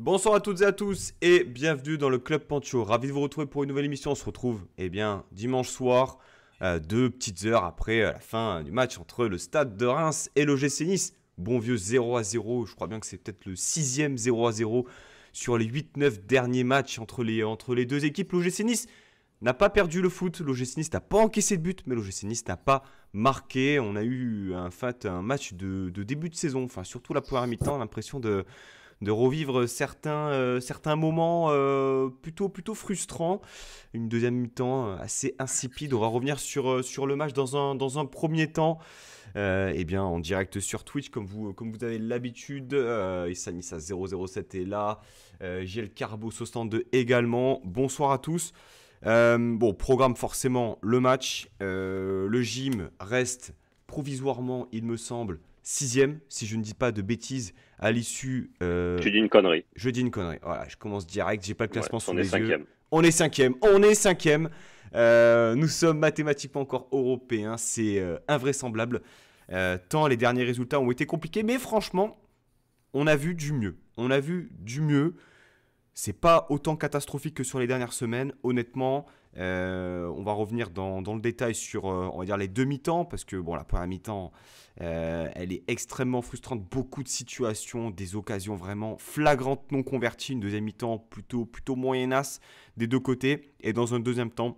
Bonsoir à toutes et à tous et bienvenue dans le Club Pancho. Ravi de vous retrouver pour une nouvelle émission. On se retrouve eh bien, dimanche soir, euh, deux petites heures après euh, la fin du match entre le Stade de Reims et le Nice. Bon vieux 0 à 0, je crois bien que c'est peut-être le sixième 0 à 0 sur les 8-9 derniers matchs entre les, entre les deux équipes. Le Nice n'a pas perdu le foot, le Nice n'a pas encaissé de but, mais le Nice n'a pas marqué. On a eu un, fait, un match de, de début de saison, enfin surtout la première mi-temps, l'impression de de revivre certains, euh, certains moments euh, plutôt, plutôt frustrants. Une deuxième mi-temps euh, assez insipide. On va revenir sur, sur le match dans un, dans un premier temps. eh bien, en direct sur Twitch, comme vous, comme vous avez l'habitude. Euh, 0 007 est là. Euh, Giel Carbo 62 également. Bonsoir à tous. bon, programme forcément le match. le gym reste provisoirement, il me semble, sixième, si je ne dis pas de bêtises, à l'issue. Euh, tu dis une connerie. Je dis une connerie. Voilà, je commence direct. J'ai pas le classement ouais, sur on est Cinquième. On est cinquième. On est cinquième. Euh, nous sommes mathématiquement encore européens. C'est euh, invraisemblable. tant les derniers résultats ont été compliqués, mais franchement, on a vu du mieux. On a vu du mieux. C'est pas autant catastrophique que sur les dernières semaines, honnêtement. on va revenir dans, dans le détail sur, on va dire, les demi temps parce que, bon, la première mi-temps, euh, elle est extrêmement frustrante, beaucoup de situations, des occasions vraiment flagrantes non converties, une deuxième mi-temps plutôt, plutôt moyenasse des deux côtés, et dans un deuxième temps,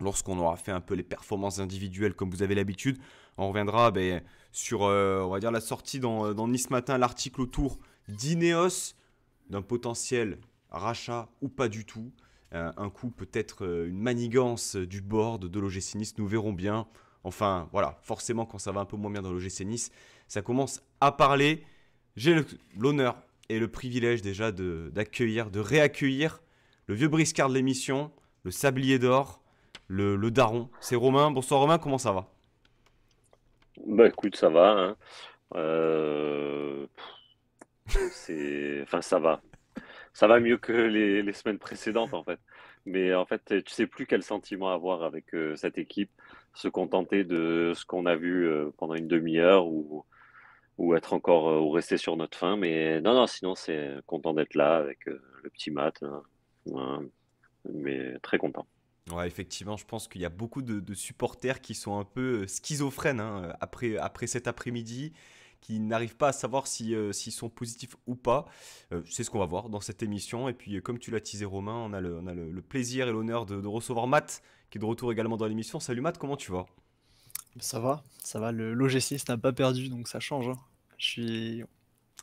lorsqu'on aura fait un peu les performances individuelles comme vous avez l'habitude, on reviendra ben, sur euh, on va dire la sortie euh, dans, Nice Matin, l'article autour d'Ineos, d'un potentiel rachat ou pas du tout. un coup peut-être une manigance du board de l'OGC Nice, nous verrons bien. Enfin, voilà, forcément, quand ça va un peu moins bien dans l'OGC Nice, ça commence à parler. J'ai l'honneur et le privilège déjà d'accueillir, de, réaccueillir le vieux briscard de l'émission, le sablier d'or, le, daron. C'est Romain. Bonsoir Romain, comment ça va Bah écoute, ça va. Hein. Euh, enfin, ça va. Ça va mieux que les, semaines précédentes en fait mais en fait, tu sais plus quel sentiment avoir avec euh, cette équipe se contenter de ce qu'on a vu euh, pendant une demi-heure ou, ou être encore euh, ou rester sur notre fin. Mais non, non, sinon c'est content d'être là avec euh, le petit mat, hein. hein, mais très content. Ouais, effectivement, je pense qu'il y a beaucoup de, supporters qui sont un peu schizophrènes hein, après, après cet après-midi qui n'arrivent pas à savoir euh, s'ils si, sont positifs ou pas. Euh, c'est ce qu'on va voir dans cette émission. Et puis, euh, comme tu l'as teasé, Romain, on a le, on a le, plaisir et l'honneur de, recevoir Matt, qui est de retour également dans l'émission. Salut Matt, comment tu vas ça va, ça va. Le logiciel n'a pas perdu, donc ça change. Hein. Je suis.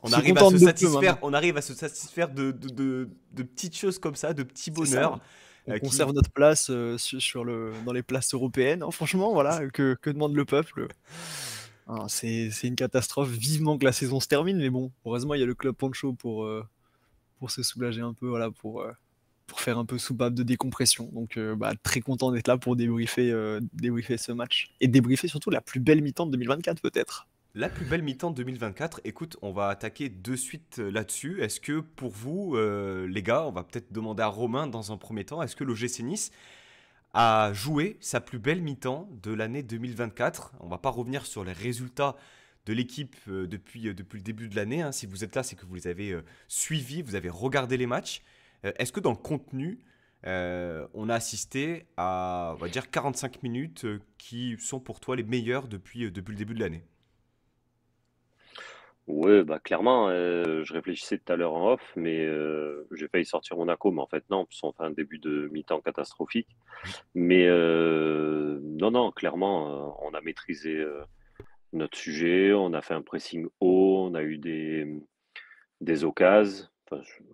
On arrive, à se satisfaire, on arrive à se satisfaire de, de, petites choses comme ça, de petits bonheurs. On conserve notre place sur le, dans les places européennes. Hein. Franchement, voilà, que, que demande le peuple ah, c'est une catastrophe. Vivement que la saison se termine, mais bon, heureusement, il y a le club Pancho pour, euh, pour se soulager un peu, voilà, pour, euh, pour faire un peu soupape de décompression. Donc, euh, bah, très content d'être là pour débriefer, débriefer ce match et débriefer surtout la plus belle mi-temps de 2024, peut-être. La plus belle mi-temps de 2024, écoute, on va attaquer de suite là-dessus. Est-ce que pour vous, les gars, on va peut-être demander à Romain dans un premier temps, est-ce que GC Nice a joué sa plus belle mi-temps de l'année 2024. On va pas revenir sur les résultats de l'équipe euh, depuis, euh, depuis le début de l'année. Hein. Si vous êtes là, c'est que vous les avez euh, suivis, vous avez regardé les matchs. Est-ce que dans le contenu, on a assisté à, on va dire, 45 minutes qui sont pour toi les meilleures depuis, depuis le début de l'année Ouais, bah clairement, euh, je réfléchissais tout à l'heure en off, mais euh, j'ai failli sortir Monaco, mais en fait non, puisqu'on fait un début de mi-temps catastrophique. Mmh. Mais euh, non, non, clairement, on a maîtrisé notre sujet, on a fait un pressing haut, on a eu des, des occasions,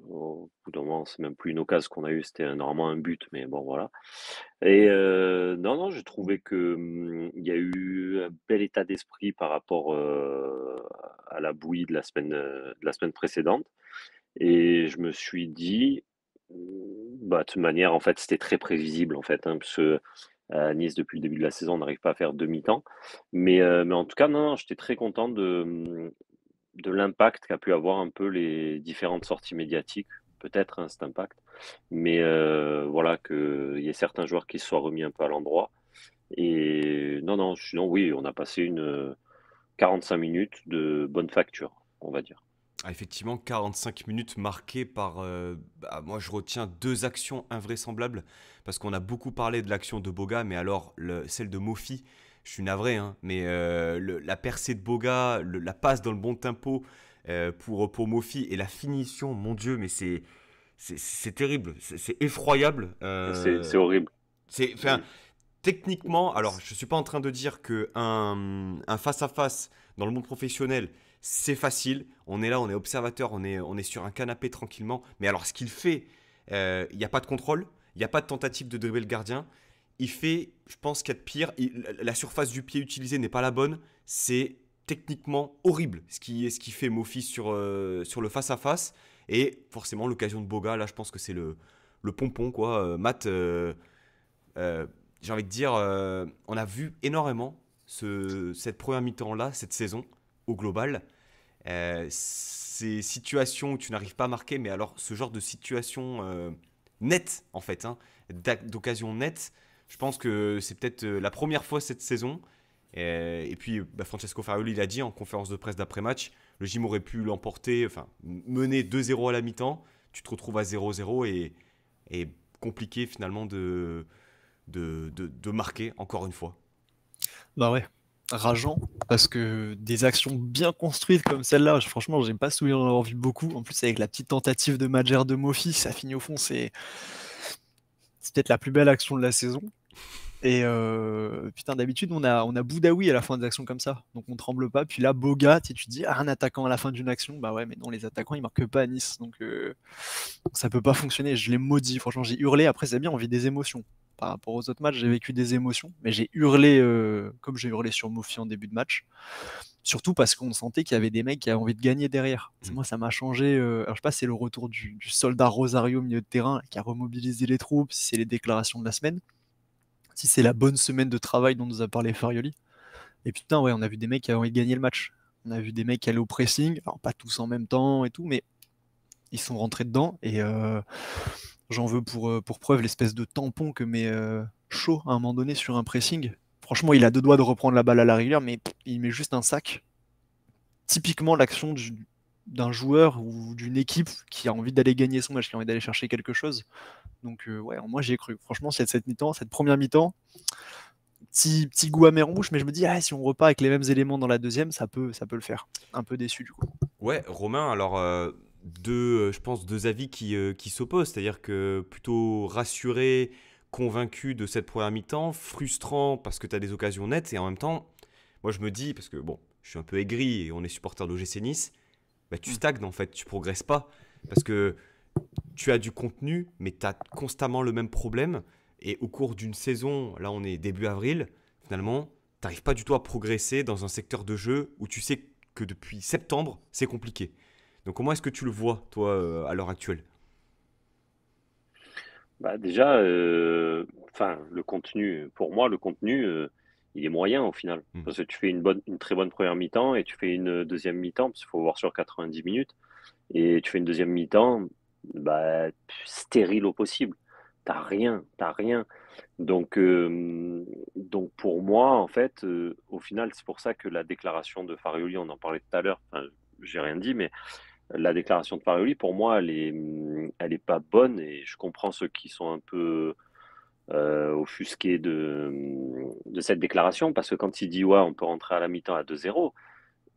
au bout d'un moment, c'est même plus une occasion qu'on a eue, c'était euh, normalement un but, mais bon, voilà. Et mmh. euh, non, non, j'ai trouvé que mmh, il y a eu un bel état d'esprit par rapport euh, à la bouillie de la semaine, de la semaine précédente. Et je me suis dit, mmh, bah, de toute manière, en fait, c'était très prévisible, en fait, hein, parce à Nice, depuis le début de la saison, on n'arrive pas à faire demi-temps. Mais, mais en tout cas, non, non, j'étais très content de, de l'impact qu'a pu avoir un peu les différentes sorties médiatiques, peut-être hein, cet impact, mais euh, voilà, qu'il y ait certains joueurs qui se soient remis un peu à l'endroit. Et non, non, sinon, oui, on a passé une 45 euh, minutes de bonne facture, on va dire. Ah, effectivement, 45 minutes marquées par. Euh, bah, moi, je retiens deux actions invraisemblables, parce qu'on a beaucoup parlé de l'action de Boga, mais alors celle de Mofi je suis navré, hein, mais euh, la percée de Boga, la passe dans le bon tempo euh, pour, pour Mofi et la finition, mon Dieu, mais c'est, c'est, terrible, c'est, effroyable. Euh. c'est, horrible. C'est, Techniquement, alors je ne suis pas en train de dire que un, un face-à-face dans le monde professionnel, c'est facile. On est là, on est observateur, on est, on est sur un canapé tranquillement. Mais alors ce qu'il fait, il n'y a pas de contrôle, il n'y a pas de tentative de dribbler le gardien il fait, je pense, qu'il y a de pire. la surface du pied utilisée n'est pas la bonne. C'est techniquement horrible ce qui, ce qui fait Mofi sur, euh, sur le face-à-face. Et forcément, l'occasion de Boga, là, je pense que c'est le, le pompon, quoi. Euh, Matt, euh, j'ai envie de dire, on a vu énormément ce, cette première mi-temps-là, cette saison, au global. ces situations où tu n'arrives pas à marquer, mais alors ce genre de situation nette, en fait, hein, d'occasion nette, je pense que c'est peut-être euh, la première fois cette saison. Euh, et, puis, bah, Francesco Farioli l'a dit en conférence de presse d'après-match, le gym aurait pu l'emporter, enfin, mener 2-0 à la mi-temps. Tu te retrouves à 0-0 et, compliqué finalement de de, marquer encore une fois. Bah ouais, rageant, parce que des actions bien construites comme celle-là, franchement, j'aime pas souvenir d'en avoir vu beaucoup. En plus, avec la petite tentative de Majer de Mofi, ça finit au fond, c'est c'est peut-être la plus belle action de la saison. Et euh, putain, d'habitude, on a, on a Boudaoui à la fin des actions comme ça. Donc on tremble pas. Puis là, Bogat tu, tu dis, ah, un attaquant à la fin d'une action. Bah ouais, mais non, les attaquants, ils marquent pas à Nice. Donc euh, ça peut pas fonctionner. Je l'ai maudit. Franchement, j'ai hurlé. Après, c'est bien, on vit des émotions par rapport aux autres matchs, j'ai vécu des émotions, mais j'ai hurlé euh, comme j'ai hurlé sur Mofi en début de match. Surtout parce qu'on sentait qu'il y avait des mecs qui avaient envie de gagner derrière. Mmh. Moi, ça m'a changé. Euh, alors, je sais pas si c'est le retour du, soldat Rosario au milieu de terrain qui a remobilisé les troupes, si c'est les déclarations de la semaine, si c'est la bonne semaine de travail dont nous a parlé Farioli. Et putain, ouais, on a vu des mecs qui avaient envie de gagner le match. On a vu des mecs aller au pressing, alors pas tous en même temps et tout, mais ils sont rentrés dedans. Et. Euh J'en veux euh, pour, preuve l'espèce de tampon que met Chaud euh, à un moment donné sur un pressing. Franchement, il a deux doigts de reprendre la balle à la rigueur, mais il met juste un sac. Typiquement, l'action d'un joueur ou d'une équipe qui a envie d'aller gagner son match, qui a envie d'aller chercher quelque chose. Donc euh, ouais, moi j'ai cru. Franchement, cette, cette mi-temps, cette première mi-temps, petit, petit goût amer en bouche, mais je me dis ah, si on repart avec les mêmes éléments dans la deuxième, ça peut, ça peut le faire. Un peu déçu du coup. Ouais, Romain, alors deux, euh, je pense, deux avis euh, qui, s'opposent, c'est-à-dire que plutôt rassuré, convaincu de cette première mi-temps, frustrant parce que tu as des occasions nettes, et en même temps, moi je me dis, parce que bon, je suis un peu aigri et on est supporter de l'OGC Nice, bah, tu mm. stagnes en fait, tu progresses pas, parce que tu as du contenu, mais tu as constamment le même problème, et au cours d'une saison, là on est début avril, finalement, tu n'arrives pas du tout à progresser dans un secteur de jeu où tu sais que depuis septembre, c'est compliqué. Donc comment est-ce que tu le vois, toi, euh, à l'heure actuelle bah, Déjà, euh, le contenu, pour moi, le contenu, euh, il est moyen au final. Hmm. Parce que tu fais une, bonne, une très bonne première mi-temps et tu fais une deuxième mi-temps, parce qu'il faut voir sur 90 minutes. Et tu fais une deuxième mi-temps, bah, stérile au possible. T'as rien, t'as rien. Donc, donc pour moi, en fait, au final, c'est pour ça que la déclaration de Farioli, on en parlait tout à l'heure, j'ai rien dit, mais la déclaration de paroli pour moi, elle n'est elle est pas bonne et je comprends ceux qui sont un peu euh, offusqués de, cette déclaration parce que quand il dit ouais, on peut rentrer à la mi-temps à 2-0,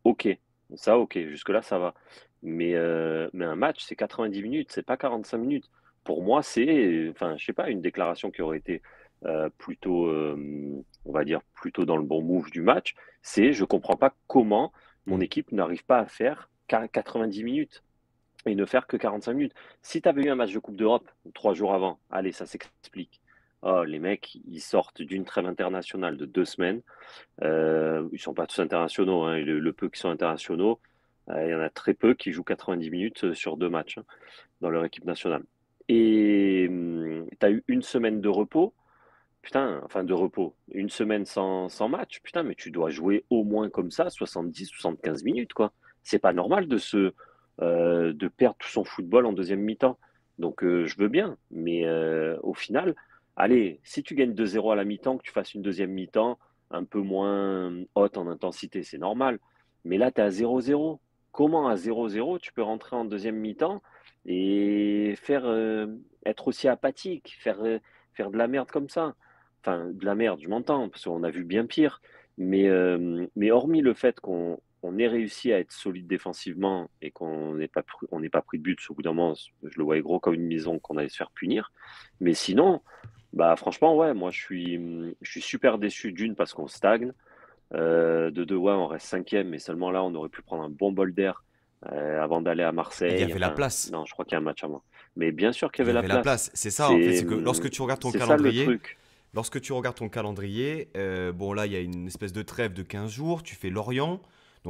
ok, ça ok, jusque-là ça va. Mais, euh, mais un match, c'est 90 minutes, c'est pas 45 minutes. Pour moi, c'est, enfin, je sais pas, une déclaration qui aurait été euh, plutôt, on va dire, plutôt dans le bon move du match. C'est je comprends pas comment mon mm. équipe n'arrive pas à faire 90 minutes et ne faire que 45 minutes. Si tu avais eu un match de Coupe d'Europe trois jours avant, allez, ça s'explique. Oh, les mecs, ils sortent d'une trêve internationale de deux semaines. Euh, ils sont pas tous internationaux, hein, le, peu qui sont internationaux, euh, il y en a très peu qui jouent 90 minutes euh, sur deux matchs hein, dans leur équipe nationale. Et hum, t'as tu as eu une semaine de repos, putain, enfin de repos, une semaine sans, sans, match, putain, mais tu dois jouer au moins comme ça 70-75 minutes, quoi c'est pas normal de se euh, de perdre tout son football en deuxième mi-temps. Donc euh, je veux bien, mais euh, au final, allez, si tu gagnes 2-0 à la mi-temps, que tu fasses une deuxième mi-temps un peu moins haute en intensité, c'est normal. Mais là, tu es à 0-0. Comment à 0-0 tu peux rentrer en deuxième mi-temps et faire être aussi apathique, faire, faire de la merde comme ça Enfin, de la merde, je m'entends, parce qu'on a vu bien pire. mais hormis le fait qu'on on ait réussi à être solide défensivement et qu'on n'ait pas, on pas pris de buts. au bout d'un moment, je le voyais gros comme une maison qu'on allait se faire punir. Mais sinon, bah franchement, ouais, moi je suis, je suis super déçu d'une parce qu'on stagne. Euh, de deux, on reste cinquième, mais seulement là, on aurait pu prendre un bon bol d'air euh, avant d'aller à Marseille. Il y avait la place. Non, je crois qu'il y a un match à moi. Mais bien sûr qu'il y avait, la, place. la place. C'est ça, lorsque tu regardes ton calendrier. Lorsque tu regardes ton calendrier, bon là il y a une espèce de trêve de 15 jours, tu fais Lorient,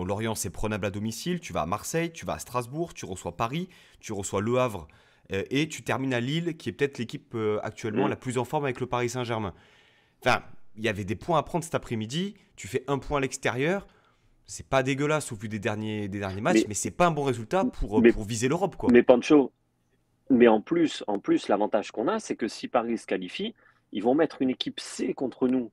Lorient, c'est prenable à domicile, tu vas à Marseille, tu vas à Strasbourg, tu reçois Paris, tu reçois Le Havre euh, et tu termines à Lille, qui est peut-être l'équipe euh, actuellement mm. la plus en forme avec le Paris Saint-Germain. Enfin, il y avait des points à prendre cet après-midi, tu fais un point à l'extérieur. C'est pas dégueulasse au vu des derniers, des derniers matchs, mais, c'est pas un bon résultat pour, euh, pour viser l'Europe. Quoi. Mais Pancho, mais en plus, en plus l'avantage qu'on a, c'est que si Paris se qualifie, ils vont mettre une équipe C contre nous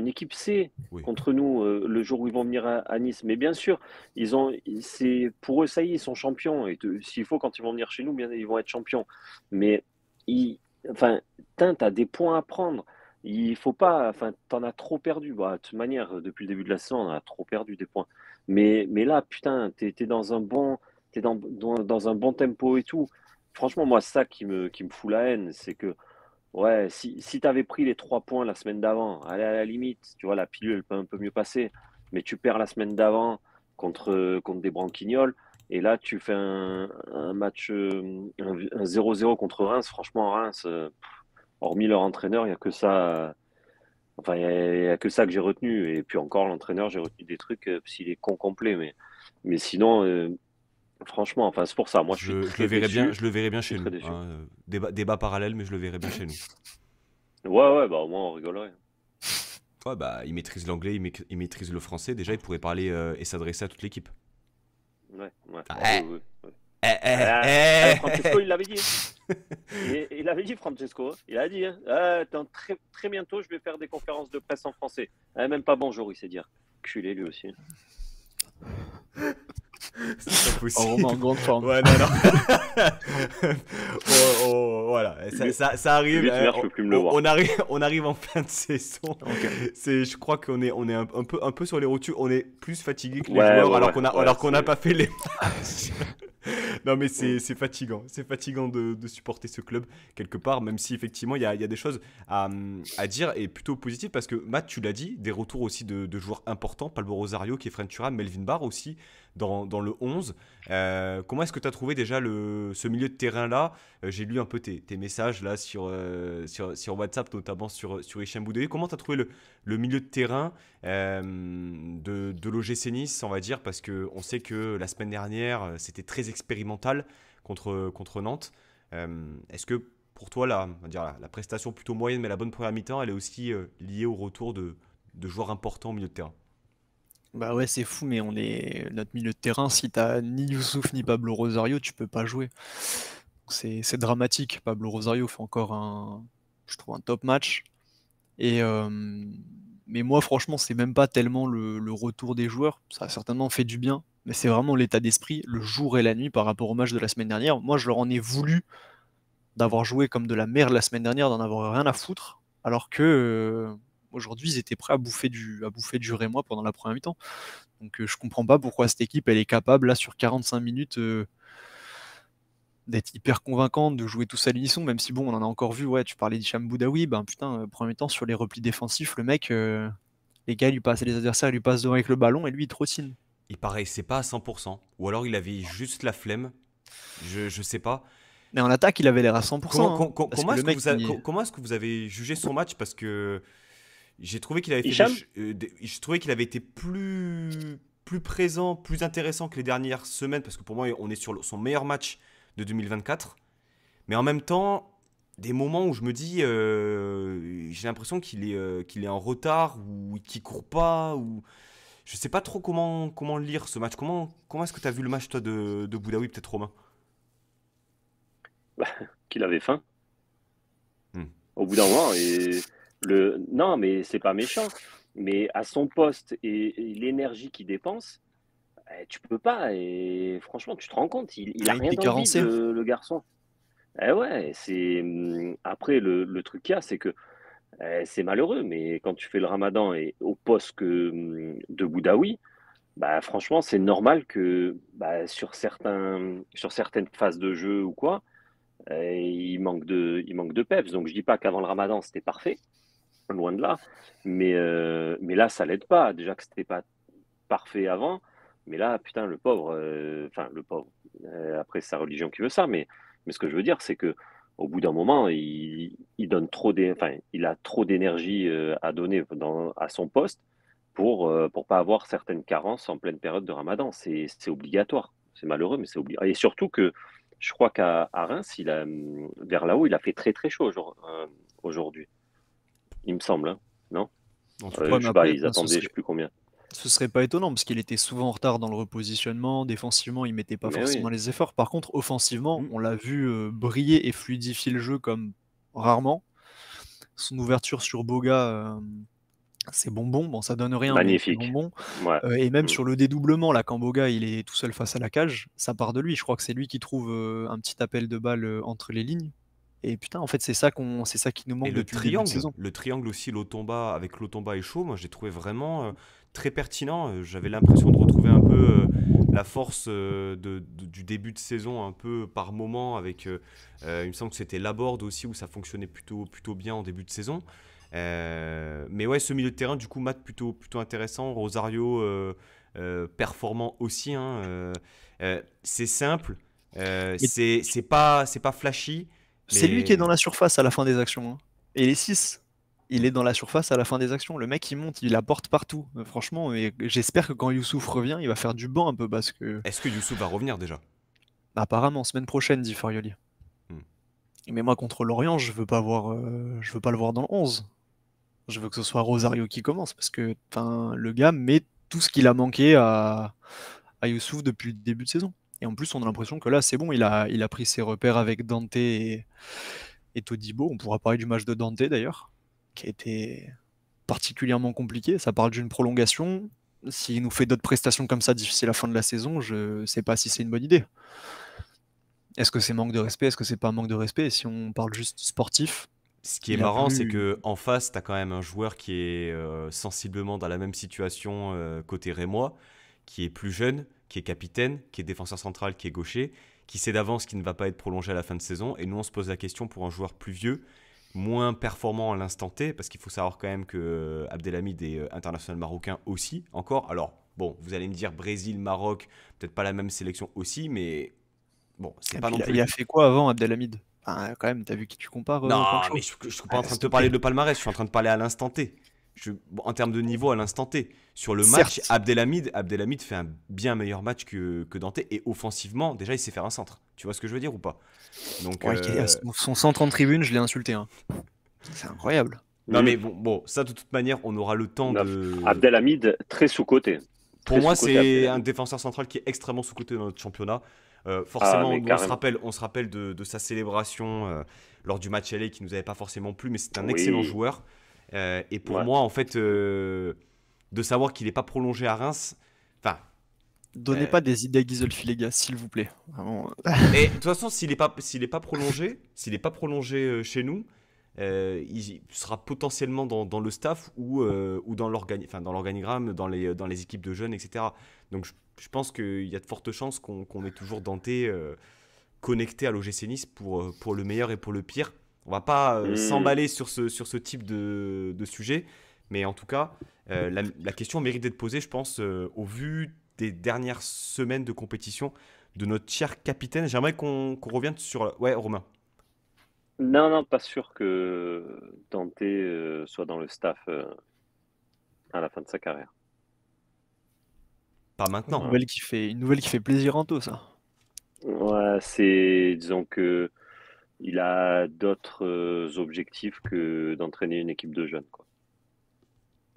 une équipe C contre nous euh, le jour où ils vont venir à, Nice. Mais bien sûr, ils ont, c'est pour eux ça y est, ils sont champions. Et s'il faut, quand ils vont venir chez nous, bien ils vont être champions. Mais ils, enfin, t'as des points à prendre. Il faut pas, enfin, t'en as trop perdu. Bah, de toute manière, depuis le début de la saison, on a trop perdu des points. Mais, mais là, putain, t'es es dans un bon, es dans, dans, un bon tempo et tout. Franchement, moi, ça qui me, qui me fout la haine, c'est que Ouais, si, si tu avais pris les trois points la semaine d'avant, aller à la limite, tu vois, la pilule peut un peu mieux passer, mais tu perds la semaine d'avant contre, euh, contre des branquignoles, et là tu fais un, match, euh, un 0-0 contre Reims, franchement Reims, euh, hormis leur entraîneur, il n'y a que ça. Enfin, il a, que ça que j'ai retenu. Et puis encore, l'entraîneur, j'ai retenu des trucs, s'il est con complet. Mais, mais sinon, Franchement, enfin, c'est pour ça. Moi, je, le verrais bien. Je le bien chez nous. Hein. débat, parallèle, mais je le verrais bien chez nous. Ouais, ouais, bah au moins on rigolerait. Ouais, bah il maîtrise l'anglais, il, maîtrise le français. Déjà, il pourrait parler euh, et s'adresser à toute l'équipe. Ouais, ouais. Ah, ah, eh. Eh, eh, ah, eh, eh, eh, Francesco, il l'avait dit. il, l'avait dit, Francesco. Hein. Il a dit, hein. très, très, bientôt, je vais faire des conférences de presse en français. même pas bonjour, il sait dire. Culé lui aussi. C'est pas possible. On en grande forme. Ouais, non, non. Oh, oh, oh, voilà, ça, arrive. on, arrive, on arrive en fin de saison. C'est, je crois qu'on est, on est un, peu, un peu sur les rotules. On est plus fatigué que les joueurs alors qu'on a, alors qu'on n'a pas fait les non, mais c'est, fatigant. C'est fatigant de, de, supporter ce club quelque part, même si effectivement il y a, y a, des choses à, à, dire et plutôt positif parce que Matt, tu l'as dit, des retours aussi de, joueurs importants, Palbo Rosario qui est Frentura, Melvin Barr aussi dans, le 11. Euh, comment est-ce que tu as trouvé déjà le, ce milieu de terrain-là euh, J'ai lu un peu tes, tes messages là sur, euh, sur, WhatsApp, notamment sur, sur Hicham Comment tu as trouvé le, le, milieu de terrain de, de l'OGC Nice, on va dire, parce qu'on sait que la semaine dernière, c'était très expérimental contre, contre Nantes. est-ce que pour toi, la, on va dire prestation plutôt moyenne, mais la bonne première mi-temps, elle est aussi liée au retour de, de joueurs importants au milieu de terrain bah ouais, c'est fou, mais on est notre milieu de terrain. Si t'as ni Youssouf ni Pablo Rosario, tu peux pas jouer. C'est dramatique. Pablo Rosario fait encore un, je trouve un top match. Et euh, mais moi, franchement, c'est même pas tellement le, retour des joueurs. Ça a certainement fait du bien, mais c'est vraiment l'état d'esprit, le jour et la nuit par rapport au match de la semaine dernière. Moi, je leur en ai voulu d'avoir joué comme de la merde la semaine dernière, d'en avoir rien à foutre, alors que euh, Aujourd'hui, ils étaient prêts à bouffer du, à bouffer du Rémois pendant la première mi-temps. Donc, euh, je comprends pas pourquoi cette équipe, elle est capable, là, sur 45 minutes, euh, d'être hyper convaincante, de jouer tous à l'unisson, même si, bon, on en a encore vu, ouais, tu parlais d'Hicham Boudaoui, ben putain, première euh, premier temps, sur les replis défensifs, le mec, les gars, lui passent, les adversaires lui passent devant avec le ballon et lui, il trottine. Il c'est pas à 100%, ou alors il avait juste la flemme, je, je sais pas. Mais en attaque, il avait l'air à 100%. Hein, comment, est-ce que, vous avez jugé son match Parce que j'ai trouvé qu'il avait euh, je trouvais qu'il avait été plus plus présent, plus intéressant que les dernières semaines parce que pour moi on est sur son meilleur match de 2024. Mais en même temps, des moments où je me dis euh, j'ai l'impression qu'il est euh, qu'il est en retard ou qu'il court pas ou je sais pas trop comment comment lire ce match. Comment comment est-ce que tu as vu le match toi de de Boudaoui peut-être Romain bah, qu'il avait faim. Hmm. Au bout d'un moment et non, mais c'est pas méchant. Mais à son poste et, l'énergie qu'il dépense, eh, tu peux pas. Et franchement, tu te rends compte, il, a rien d'envie, le, le, garçon. Eh ouais, c'est hum, après le, truc qu'il y a, c'est que eh, c'est malheureux, mais quand tu fais le Ramadan et au poste que, hum, de Boudaoui, bah franchement, c'est normal que bah, sur certains sur certaines phases de jeu ou quoi, il manque de il manque de peps. Donc je dis pas qu'avant le Ramadan c'était parfait, loin de là. Mais, euh, mais là, ça l'aide pas. Déjà que c'était pas parfait avant, mais là, putain, le pauvre, euh, enfin, le pauvre, euh, après, c'est sa religion qui veut ça, mais, mais ce que je veux dire, c'est que au bout d'un moment, il, donne trop il a trop d'énergie à donner dans, à son poste pour ne pas avoir certaines carences en pleine période de ramadan. C'est obligatoire. C'est malheureux, mais c'est obligatoire. Et surtout que je crois qu'à Reims, il a, vers là-haut, il a fait très très chaud aujourd'hui il me semble, hein, non euh, ils attendaient, je sais plus combien. Ce serait pas étonnant parce qu'il était souvent en retard dans le repositionnement. Défensivement, il mettait pas forcément les efforts. Par contre, offensivement, mm. on l'a vu euh, briller et fluidifier le jeu comme rarement. Son ouverture sur Boga, euh, c'est bonbon. Bon, ça donne rien. Magnifique. Bonbon. et même mm. sur le dédoublement, là, quand Boga il est tout seul face à la cage, ça part de lui. Je crois que c'est lui qui trouve un petit appel de balle entre les lignes. Et putain, en fait, c'est ça qu'on, c'est ça qui nous manque le triangle, saison. le triangle aussi, l'Otomba avec l'Otomba et Chaud, moi, j'ai trouvé vraiment euh, très pertinent. Euh, j'avais l'impression de retrouver un peu euh, la force du début de saison, un peu par moment. Avec, il me semble que c'était Laborde aussi où ça fonctionnait plutôt plutôt bien en début de saison. mais ouais, ce milieu de terrain, du coup, Matt plutôt plutôt intéressant. Rosario performant aussi. Hein, c'est simple, c'est pas c'est pas flashy. C'est lui qui est dans la surface à la fin des actions. Hein. Et les 6 il est dans la surface à la fin des actions. Le mec, il monte, il apporte partout. Euh, franchement, j'espère que quand Youssouf revient, il va faire du banc un peu parce que. Est-ce que Youssouf va revenir déjà Apparemment, semaine prochaine, dit Farioli. Hmm. Mais moi, contre l'Orient, je veux pas voir, euh, je veux pas le voir dans le 11. Je veux que ce soit Rosario qui commence parce que le gars met tout ce qu'il a manqué à, à Youssouf depuis le début de saison. Et en plus, on a l'impression que là, c'est bon, il a, il a pris ses repères avec Dante et, Todibo. On pourra parler du match de Dante d'ailleurs, qui a été particulièrement compliqué. Ça parle d'une prolongation. S'il nous fait d'autres prestations comme ça d'ici la fin de la saison, je ne sais pas si c'est une bonne idée. Est-ce que c'est manque de respect Est-ce que c'est pas un manque de respect Et si on parle juste sportif, ce qui est marrant, c'est qu'en face, tu as quand même un joueur qui est euh, sensiblement dans la même situation euh, côté Rémois, qui est plus jeune, qui est capitaine, qui est défenseur central, qui est gaucher, qui sait d'avance qu'il ne va pas être prolongé à la fin de saison. Et nous, on se pose la question pour un joueur plus vieux, moins performant à l'instant T, parce qu'il faut savoir quand même que euh, Abdelhamid est euh, international marocain aussi, encore. Alors, bon, vous allez me dire Brésil, Maroc, peut-être pas la même sélection aussi, mais bon, c'est ah, pas non plus. Il a fait quoi avant Abdelhamid quand même, t'as vu qui tu compares euh, Non, mais je, ne suis pas en train de te ah, parler de palmarès, je suis en train de parler à l'instant T en termes de niveau à l'instant T, sur le match, Abdelhamid, Abdelhamid fait un bien meilleur match que, Dante. Et offensivement, déjà, il sait faire un centre. Tu vois ce que je veux dire ou pas Donc, euh, Son centre en tribune, je l'ai insulté. Hein. C'est incroyable. Non, mais bon, bon, ça, de toute manière, on aura le temps de. Abdelhamid, très sous coté Pour moi, c'est un défenseur central qui est extrêmement sous coté dans notre championnat. Euh, ah, forcément, on, se rappelle, on se rappelle de, sa célébration euh, lors du match aller qui nous avait pas forcément plu, mais c'est un excellent joueur. Euh, et pour moi, en fait, euh, de savoir qu'il n'est pas prolongé à Reims, enfin. Donnez euh, pas des idées à Gizolfi, les s'il vous plaît. de toute façon, s'il n'est pas, est pas prolongé, s'il n'est pas prolongé chez nous, il sera potentiellement dans, le staff ou, ou dans, l'organigramme, dans, les, dans les équipes de jeunes, etc. Donc je, pense qu'il y a de fortes chances qu'on, est ait toujours denté connecté à l'OGC Nice pour, pour le meilleur et pour le pire. On va pas euh, hmm. s'emballer sur ce, sur ce type de, sujet, mais en tout cas, euh, la, question mérite d'être posée, je pense, euh, au vu des dernières semaines de compétition de notre cher capitaine. J'aimerais qu'on revienne sur... Ouais, Romain. Non, non, pas sûr que Dante soit dans le staff à la fin de sa carrière. Pas maintenant. Une nouvelle qui fait, une nouvelle qui fait plaisir en tout, ça. Ouais, c'est... Disons que il a d'autres euh, objectifs que d'entraîner une équipe de jeunes. Quoi.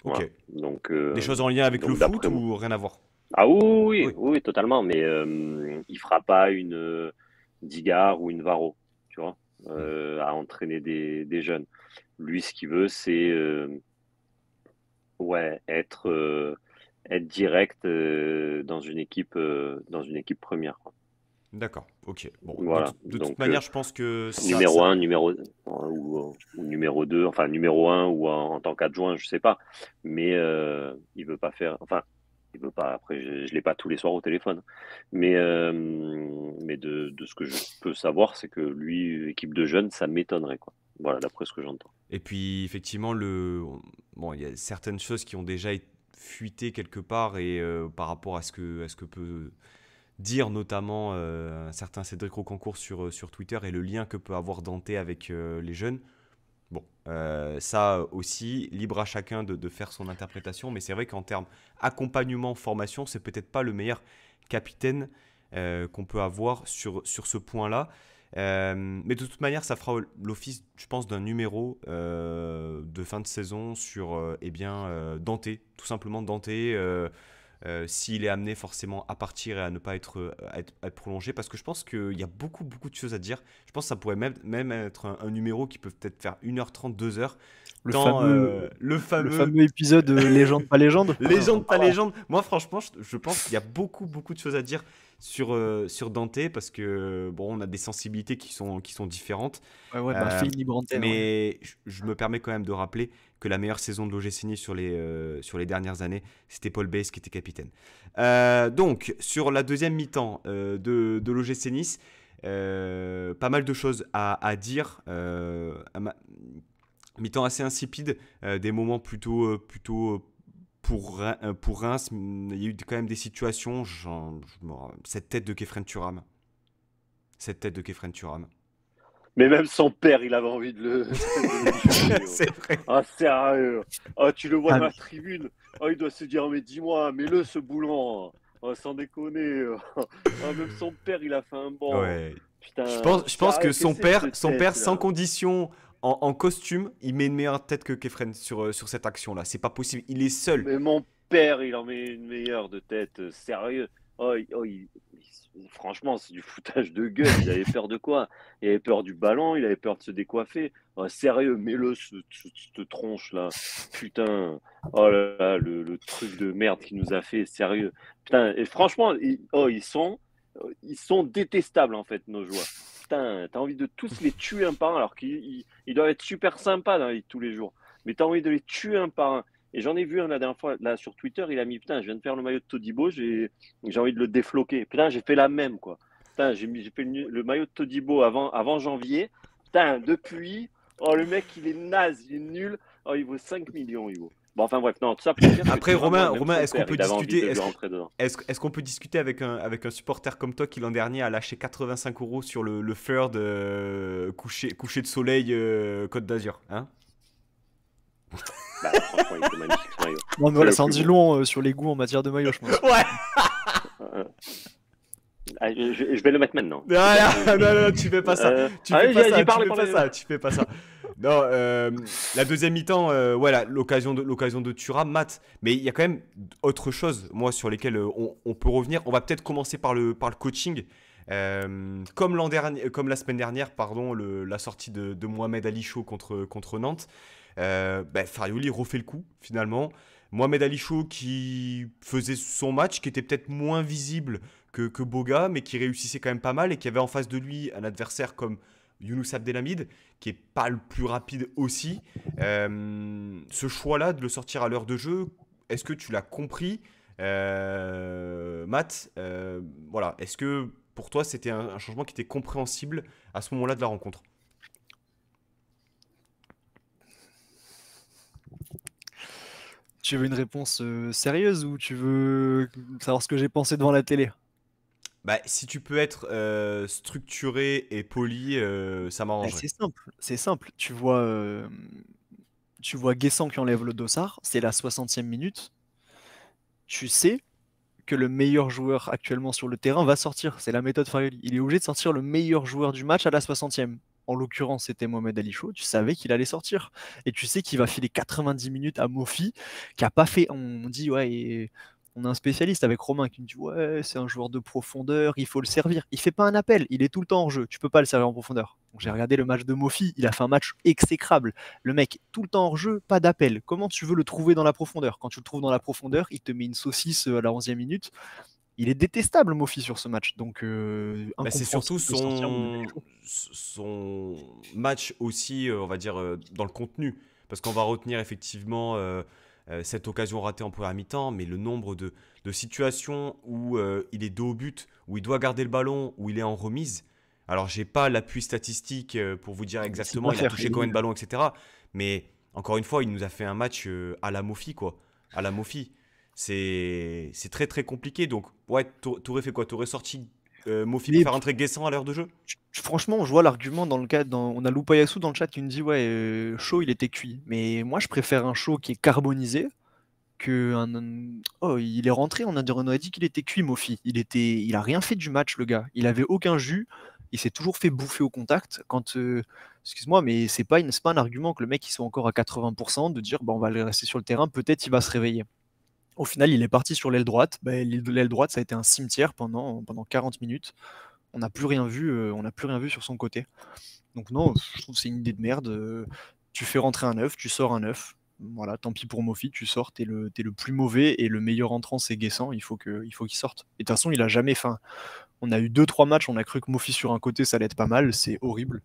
Ok. Donc, euh, Des choses en lien avec le foot ou rien à voir Ah oui, oui, totalement. Mais euh, il ne fera pas une Digare ou une Varro, tu vois, à entraîner des, jeunes. Lui, ce qu'il veut, c'est ouais, être, être direct dans, une équipe, dans une équipe première. D'accord, ok. Bon, voilà. De, toute manière, euh, je pense que. numéro un, numéro, ou, numéro 2, enfin numéro 1 ou en, tant qu'adjoint, je ne sais pas. Mais il euh, il veut pas faire. Enfin, il veut pas. Après, je, ne l'ai pas tous les soirs au téléphone. Mais, euh, mais de, ce que je peux savoir, c'est que lui, équipe de jeunes, ça m'étonnerait. quoi. Voilà, d'après ce que j'entends. Et puis, effectivement, le... bon, il y a certaines choses qui ont déjà été fuitées quelque part et par rapport à ce que, à ce que peut dire notamment euh, un certain Cédric Rocancourt sur, euh, sur Twitter et le lien que peut avoir Dante avec euh, les jeunes. Bon, euh, ça aussi, libre à chacun de, de faire son interprétation, mais c'est vrai qu'en termes accompagnement, formation, c'est peut-être pas le meilleur capitaine qu'on peut avoir sur, sur ce point-là. mais de toute manière, ça fera l'office, je pense, d'un numéro de fin de saison sur eh bien, Dante, tout simplement Dante euh, s'il est amené forcément à partir et à ne pas être, euh, être, prolongé, parce que je pense qu'il y a beaucoup, beaucoup de choses à dire. Je pense que ça pourrait même, être un, un numéro qui peut peut-être faire 1h30, 2h, euh, le, fameux, le, fameux... épisode euh, légende pas légende légende pas légende moi franchement je, pense qu'il y a beaucoup beaucoup de choses à dire sur euh, sur Dante parce que bon on a des sensibilités qui sont qui sont différentes bah, mais je, me permets quand même de rappeler que la meilleure saison de l'OGC Nice sur les sur les dernières années c'était Paul Bays qui était capitaine donc sur la deuxième mi-temps de de l'OGC Nice pas mal de choses à, à dire mi-temps assez insipide, euh, des moments plutôt, euh, plutôt euh, pour, pour Reims, mm, il y a eu quand même des situations, genre, cette tête de Kefren Turam, cette tête de Kefren Turam. Mais même son père, il avait envie de le. c'est vrai. Ah, sérieux. Ah, tu le vois ah, dans la tribune. Ah, il doit se dire Mais dis-moi, mets-le ce boulon. Ah, sans déconner. Ah, même son père, il a fait un bon. je pense, je pense que son père, son père sans condition, en, costume, il met une meilleure tête que Kefren sur, euh, sur cette action-là. C'est pas possible. Il est seul. Mais mon père, il en met une meilleure de tête. Euh, sérieux. Oh, oh, franchement, c'est du foutage de gueule. Il avait peur de quoi Il avait peur du ballon, il avait peur de se décoiffer. Oh, sérieux, mets-le, cette tronche-là. Putain. Oh là le, truc de merde qu'il nous a fait, sérieux. Putain, et franchement, oh, ils sont. Euh, ils sont détestables en fait, nos joueurs. Putain, t'as envie de tous les tuer un par un, alors qu'ils doivent être super sympas dans la tous les jours. Mais t'as envie de les tuer un par un. Et j'en ai vu un la dernière fois là, sur Twitter, il a mis Putain, je viens de faire le maillot de Todibo, j'ai envie de le défloquer. Putain, j'ai fait la même, quoi. Putain, j'ai fait le, maillot de Todibo avant, avant janvier. Putain, depuis, oh, le mec, il est naze, il est nul. Oh, il vaut 5 millions, il vaut. Bon, enfin bref, non, tout ça Après, Romain, Romain est-ce qu'on peut discuter est-ce, est-ce, qu'on peut discuter avec un, avec un supporter comme toi qui l'an dernier a lâché 85 euros sur le, le third euh, coucher, coucher de soleil euh, Côte d'Azur hein bah, Non, voilà, ça en dit long sur les goûts en matière de maillot, je pense. ouais Ah, je, vais le mettre maintenant. non, non, non, tu fais pas ça. Euh, tu fais pas, ça, tu fais pas ça, Non, euh, la deuxième mi-temps, voilà, euh, l'occasion de l'occasion de Thuram, Mais il y a quand même autre chose, moi, sur lesquelles on, peut revenir. On va peut-être commencer par le par le coaching. comme l'an dernier, comme la semaine dernière, pardon, la sortie de, Mohamed Ali Chaud contre contre Nantes, bah, Fariouli refait le coup finalement. Mohamed Ali Chaud qui faisait son match, qui était peut-être moins visible que, Boga, mais qui réussissait quand même pas mal et qui avait en face de lui un adversaire comme Younous Abdelhamid, qui est pas le plus rapide aussi. Euh, ce choix-là de le sortir à l'heure de jeu, est-ce que tu l'as compris, euh, Matt euh, Voilà, est-ce que pour toi c'était un, un, changement qui était compréhensible à ce moment-là de la rencontre Tu veux une réponse sérieuse ou tu veux savoir ce que j'ai pensé devant la télé bah, si tu peux être structuré et poli, ça bah, m'arrange. c'est simple, c'est simple. Tu vois, tu vois Guessant qui enlève le dossard, c'est la 60e minute. Tu sais que le meilleur joueur actuellement sur le terrain va sortir. C'est la méthode Farioli. Il est obligé de sortir le meilleur joueur du match à la 60e. En l'occurrence, c'était Mohamed Ali Chaud. Tu savais qu'il allait sortir. Et tu sais qu'il va filer 90 minutes à Mofi, qui a pas fait. On dit, ouais, et on a un spécialiste avec Romain qui me dit ouais c'est un joueur de profondeur, il faut le servir. Il fait pas un appel, il est tout le temps en jeu. Tu peux pas le servir en profondeur. Donc j'ai regardé le match de Mofi, il a fait un match exécrable. Le mec tout le temps en jeu, pas d'appel. Comment tu veux le trouver dans la profondeur Quand tu le trouves dans la profondeur, il te met une saucisse euh, à la 11e minute. Il est détestable Mofi sur ce match. Donc euh, bah, c'est surtout son... son match aussi euh, on va dire dans le contenu parce qu'on va retenir effectivement euh, cette occasion ratée en première mi-temps, mais le nombre de, situations où euh, il est dos au but, où il doit garder le ballon, où il est en remise. Alors, j'ai pas l'appui statistique euh, pour vous dire ah, exactement il a touché combien de ballons, etc. Mais encore une fois, il nous a fait un match à la Mofi, quoi. À la Mofi. C'est très très compliqué. Donc, ouais, Touré fait quoi Touré sorti euh, Mofi peut faire rentrer Guessant à l'heure de jeu Franchement, je vois l'argument dans le cas. Dans... On a Lupayasu dans le chat qui nous dit Ouais, euh, chaud, il était cuit. Mais moi, je préfère un chaud qui est carbonisé que un. Oh, il est rentré, on a, dit qu'il était cuit, Mofi. Il, était... il a rien fait du match, le gars. Il avait aucun jus. Il s'est toujours fait bouffer au contact. Quand. Euh, excuse-moi, mais c'est pas, pas un argument que le mec, soit encore à 80% de dire Bah, on va le rester sur le terrain, peut-être il va se réveiller. Au final, il est parti sur l'aile droite. Bah, l'aile droite, ça a été un cimetière pendant, pendant 40 minutes. On n'a plus rien vu, euh, on plus rien vu sur son côté. Donc non, je trouve que c'est une idée de merde. Euh, tu fais rentrer un œuf, tu sors un œuf. Voilà, tant pis pour Mofi, tu sors, t'es le, es le plus mauvais et le meilleur entrant c'est Guessant, il faut qu'il sorte. Et de toute façon, il a jamais faim. On a eu 2-3 matchs, on a cru que Mofi sur un côté ça allait être pas mal, c'est horrible.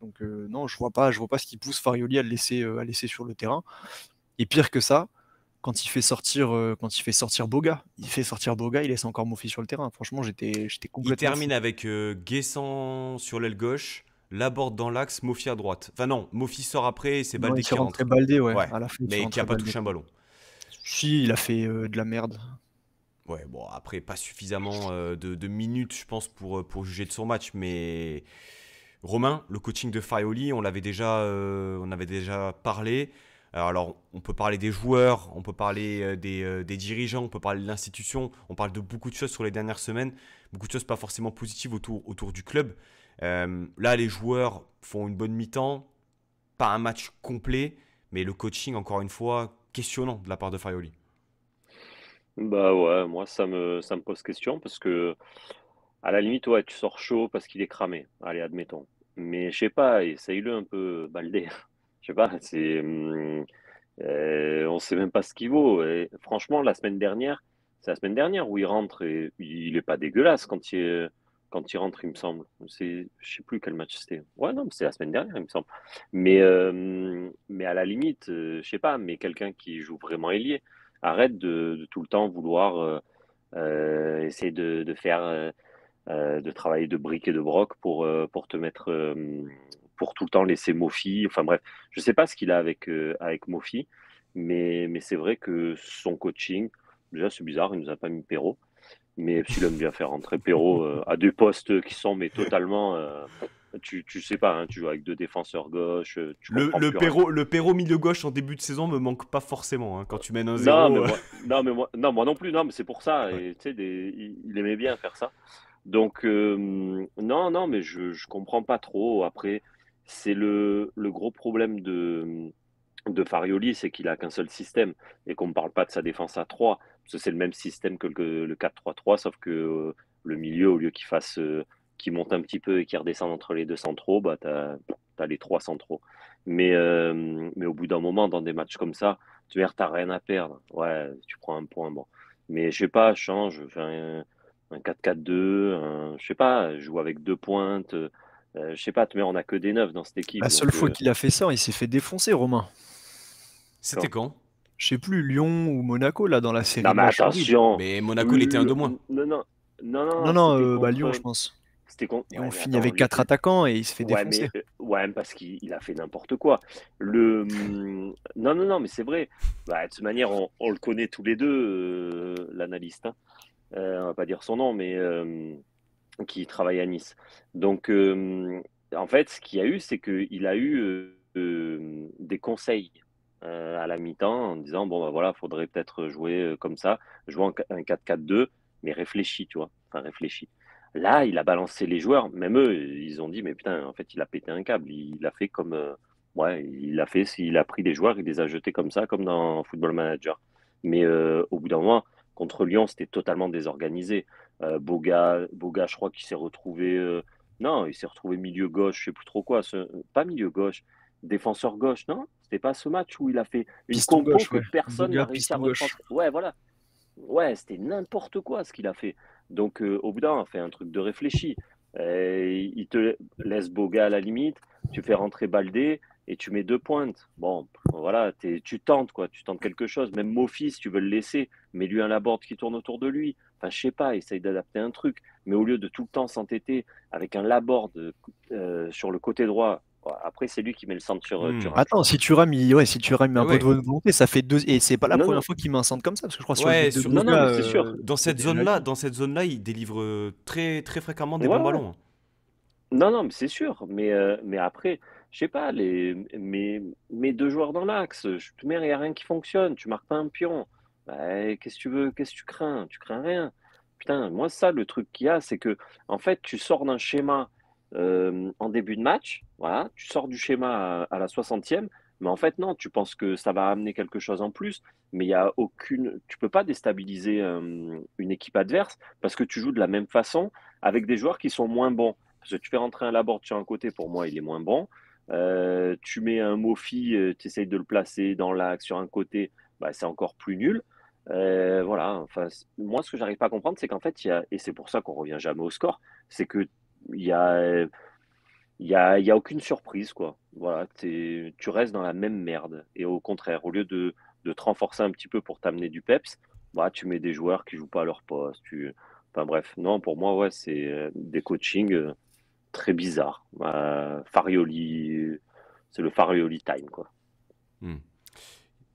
Donc euh, non, je vois pas, je vois pas ce qui pousse Farioli à le laisser, à laisser sur le terrain. Et pire que ça, quand il fait sortir euh, quand il fait sortir Boga, il fait sortir Boga, il laisse encore Mofi sur le terrain. Franchement, j'étais j'étais complètement. Il termine avec euh, sur l'aile gauche, Laborde dans l'axe, Mofi à droite. Enfin non, Mofi sort après, et c'est Baldé qui rentre. Baldé, ouais, mais qui a pas touché un ballon. Si, il a fait euh, de la merde. Ouais, bon après pas suffisamment euh, de, minutes, je pense, pour pour juger de son match, mais Romain, le coaching de Faioli, on l'avait déjà on avait déjà parlé. Alors, on peut parler des joueurs, on peut parler euh, euh, des, dirigeants, on peut parler de l'institution, on parle de beaucoup de choses sur les dernières semaines, beaucoup de choses pas forcément positives autour, autour du club. Euh, là, les joueurs font une bonne mi-temps, pas un match complet, mais le coaching, encore une fois, questionnant de la part de Faioli. Bah ouais, moi, ça me, ça me pose question parce que, à la limite, ouais, tu sors chaud parce qu'il est cramé. Allez, admettons. Mais je sais pas, essaye-le un peu, Balder je sais pas, c'est, hum, euh, on sait même pas ce qu'il vaut. Et franchement, la semaine dernière, c'est la semaine dernière où il rentre et il est pas dégueulasse quand il, quand il rentre, il me semble. C'est, je sais plus quel match c'était. Ouais, non, c'est la semaine dernière, il me semble. Mais, hum, mais à la limite, euh, je sais pas, mais quelqu'un qui joue vraiment ailier, arrête de, tout le temps vouloir euh, euh, essayer de, faire. de travailler de briques et de broc pour, pour te mettre hum, pour tout le temps laisser Mofi. Enfin bref, je ne sais pas ce qu'il a avec, euh, avec Mofi, mais, mais c'est vrai que son coaching, déjà c'est bizarre, il nous a pas mis Perrault. Mais si aime bien faire rentrer Perrault euh, à deux postes qui sont mais totalement. Euh, tu, tu sais pas, hein, tu joues avec deux défenseurs gauche. Tu le, le, Perrault, le milieu gauche en début de saison me manque pas forcément hein, quand tu mènes un zéro Non, mais, moi, non, moi, non, plus, non, mais c'est pour ça. Et, il, aimait bien faire ça. Donc, non, non, mais je ne comprends pas trop. Après, c'est le, gros problème de, Farioli, c'est qu'il a qu'un seul système et qu'on ne parle pas de sa défense à 3, c'est le même système que le, 4-3-3, sauf que euh, le milieu, au lieu qu'il fasse, euh, monte un petit peu et qu'il redescende entre les deux centraux, bah, tu as, les trois centraux. Mais, euh, mais au bout d'un moment, dans des matchs comme ça, tu n'as rien à perdre. Ouais, tu prends un point, bon. Mais je sais pas, change, fais un, 4-4-2, je sais pas, joue avec deux pointes. Euh, je sais pas, mais on a que des neufs dans cette équipe. La seule fois euh, qu'il a fait ça, il s'est fait défoncer, Romain. C'était quand, je sais plus, Lyon ou Monaco, là, dans la série. Non, mais attention. Mais Monaco, il était un de moins. Non, non, non, non, euh, bah, Lyon, je pense. C'était con... Et on finit avec quatre attaquants et il se fait ouais, défoncer. Ouais, parce qu'il a fait n'importe quoi. Le... Hum, non, non, non, mais c'est vrai. Bah, de toute manière, on... le connaît tous les deux, l'analyste. On hein. Euh, on va pas dire son nom, mais qui travaille à Nice. Donc, euh, en fait, ce qu'il y a eu, c'est qu'il a eu euh, euh, des conseils à la mi-temps en disant bon, ben voilà, faudrait peut-être jouer comme ça, jouer un 4-4-2, mais réfléchis, tu vois, enfin réfléchis. Là, il a balancé les joueurs, même eux, ils ont dit mais putain, en fait, il a pété un câble, il, a fait comme. ouais, il a fait, il a pris des joueurs, il les a jetés comme ça, comme dans Football Manager. Mais au bout d'un moment, contre Lyon, c'était totalement désorganisé. Euh, Boga, Boga, je crois qu'il s'est retrouvé. Euh, non, il s'est retrouvé milieu gauche, je sais plus trop quoi. pas milieu gauche, défenseur gauche, non C'était pas ce match où il a fait une compo que personne n'a réussi à reprendre. Ouais, voilà. Ouais, c'était n'importe quoi ce qu'il a fait. Donc, euh, au fait un truc de réfléchi. Euh, il te laisse Boga à la limite, tu fais rentrer Baldé et tu mets deux pointes. Bon, voilà, tu tentes quoi, tu tentes quelque chose. Même Mofis, tu veux le laisser, mets-lui un Laborde qui tourne autour de lui je sais pas, essaye d'adapter un truc. Mais au lieu de tout le temps s'entêter avec un laborde euh, sur le côté droit, bah, après c'est lui qui met le centre sur. Euh, hmm. Attends, si tu il... si un peu de volonté, ça fait deux et c'est pas la première fois qu'il met un centre comme ça parce que je crois. c'est euh, sûr. Dans cette zone là, dans cette zone là, il délivre très très fréquemment des bons ballons. Hein. Non, non, mais c'est sûr. Mais mais après, je sais pas, les mes mes deux joueurs dans l'axe, je mets, il n'y a rien qui fonctionne. Tu marques pas un pion. Bah, qu'est-ce que tu veux Qu'est-ce que tu crains Tu crains rien. Putain, moi, ça, le truc qu'il y a, c'est que, en fait, tu sors d'un schéma euh, en début de match, voilà, tu sors du schéma à, la 60e, mais en fait, non, tu penses que ça va amener quelque chose en plus, mais il y a aucune. Tu peux pas déstabiliser une équipe adverse parce que tu joues de la même façon avec des joueurs qui sont moins bons. Parce que tu fais rentrer un Laborde sur un côté, pour moi, il est moins bon. Euh, tu mets un Mofi, euh, tu essayes de le placer dans l'axe sur un côté, bah, c'est encore plus nul. Euh, voilà, enfin, moi ce que j'arrive pas à comprendre, c'est qu'en fait, y et c'est pour ça qu'on revient jamais au score, c'est que il y a, y, a, y a aucune surprise, quoi. Voilà, tu restes dans la même merde. Et au contraire, au lieu de, de te renforcer un petit peu pour t'amener du peps, bah, tu mets des joueurs qui jouent pas à leur poste. Tu... Enfin bref, non, pour moi, ouais, c'est euh, des coachings euh, très bizarres. Bah, Farioli, c'est le Farioli time, quoi. Hmm.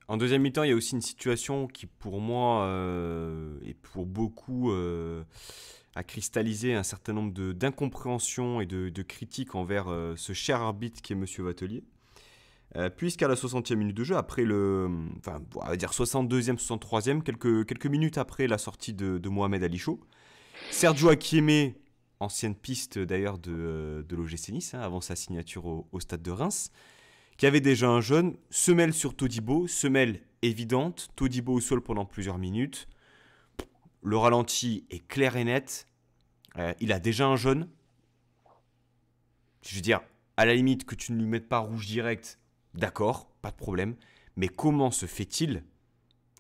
En deuxième mi-temps, il y a aussi une situation qui, pour moi, euh, et pour beaucoup, euh, a cristallisé un certain nombre d'incompréhensions et de, critiques envers euh, ce cher arbitre qui est M. Vatelier. Puisqu'à la 60e minute de jeu, après le. Enfin, on va dire 62e, 63e, quelques, quelques minutes après la sortie de, Mohamed Ali Sergio Akiemé, ancienne piste d'ailleurs de, de l'OGC Nice, hein, avant sa signature au stade de Reims, qui avait déjà un jeune, semelle sur Todibo, semelle évidente, Todibo au sol pendant plusieurs minutes. Le ralenti est clair et net. Euh, il a déjà un jeune. Je veux dire, à la limite que tu ne lui mettes pas rouge direct, d'accord, pas de problème. Mais comment se fait-il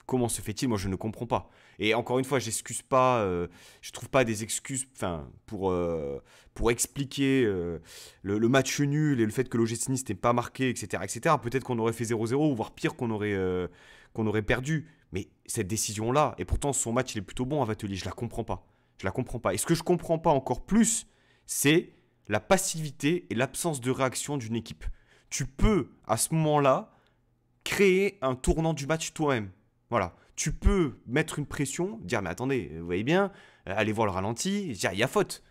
Comment se fait-il Moi, je ne comprends pas. Et encore une fois, j'excuse pas, euh, je trouve pas des excuses, enfin, pour euh, pour expliquer euh, le, match nul et le fait que l'OGC Nice n'était pas marqué, etc., etc. Peut-être qu'on aurait fait 0-0 voire pire qu'on aurait qu'on aurait perdu. Mais cette décision là, et pourtant son match il est plutôt bon à Vatelier, je la comprends pas, je la comprends pas. Et ce que je comprends pas encore plus, c'est la passivité et l'absence de réaction d'une équipe. Tu peux à ce moment là créer un tournant du match toi-même. Voilà tu peux mettre une pression, dire mais attendez, vous voyez bien, euh, allez voir le ralenti, ah, il y a faute.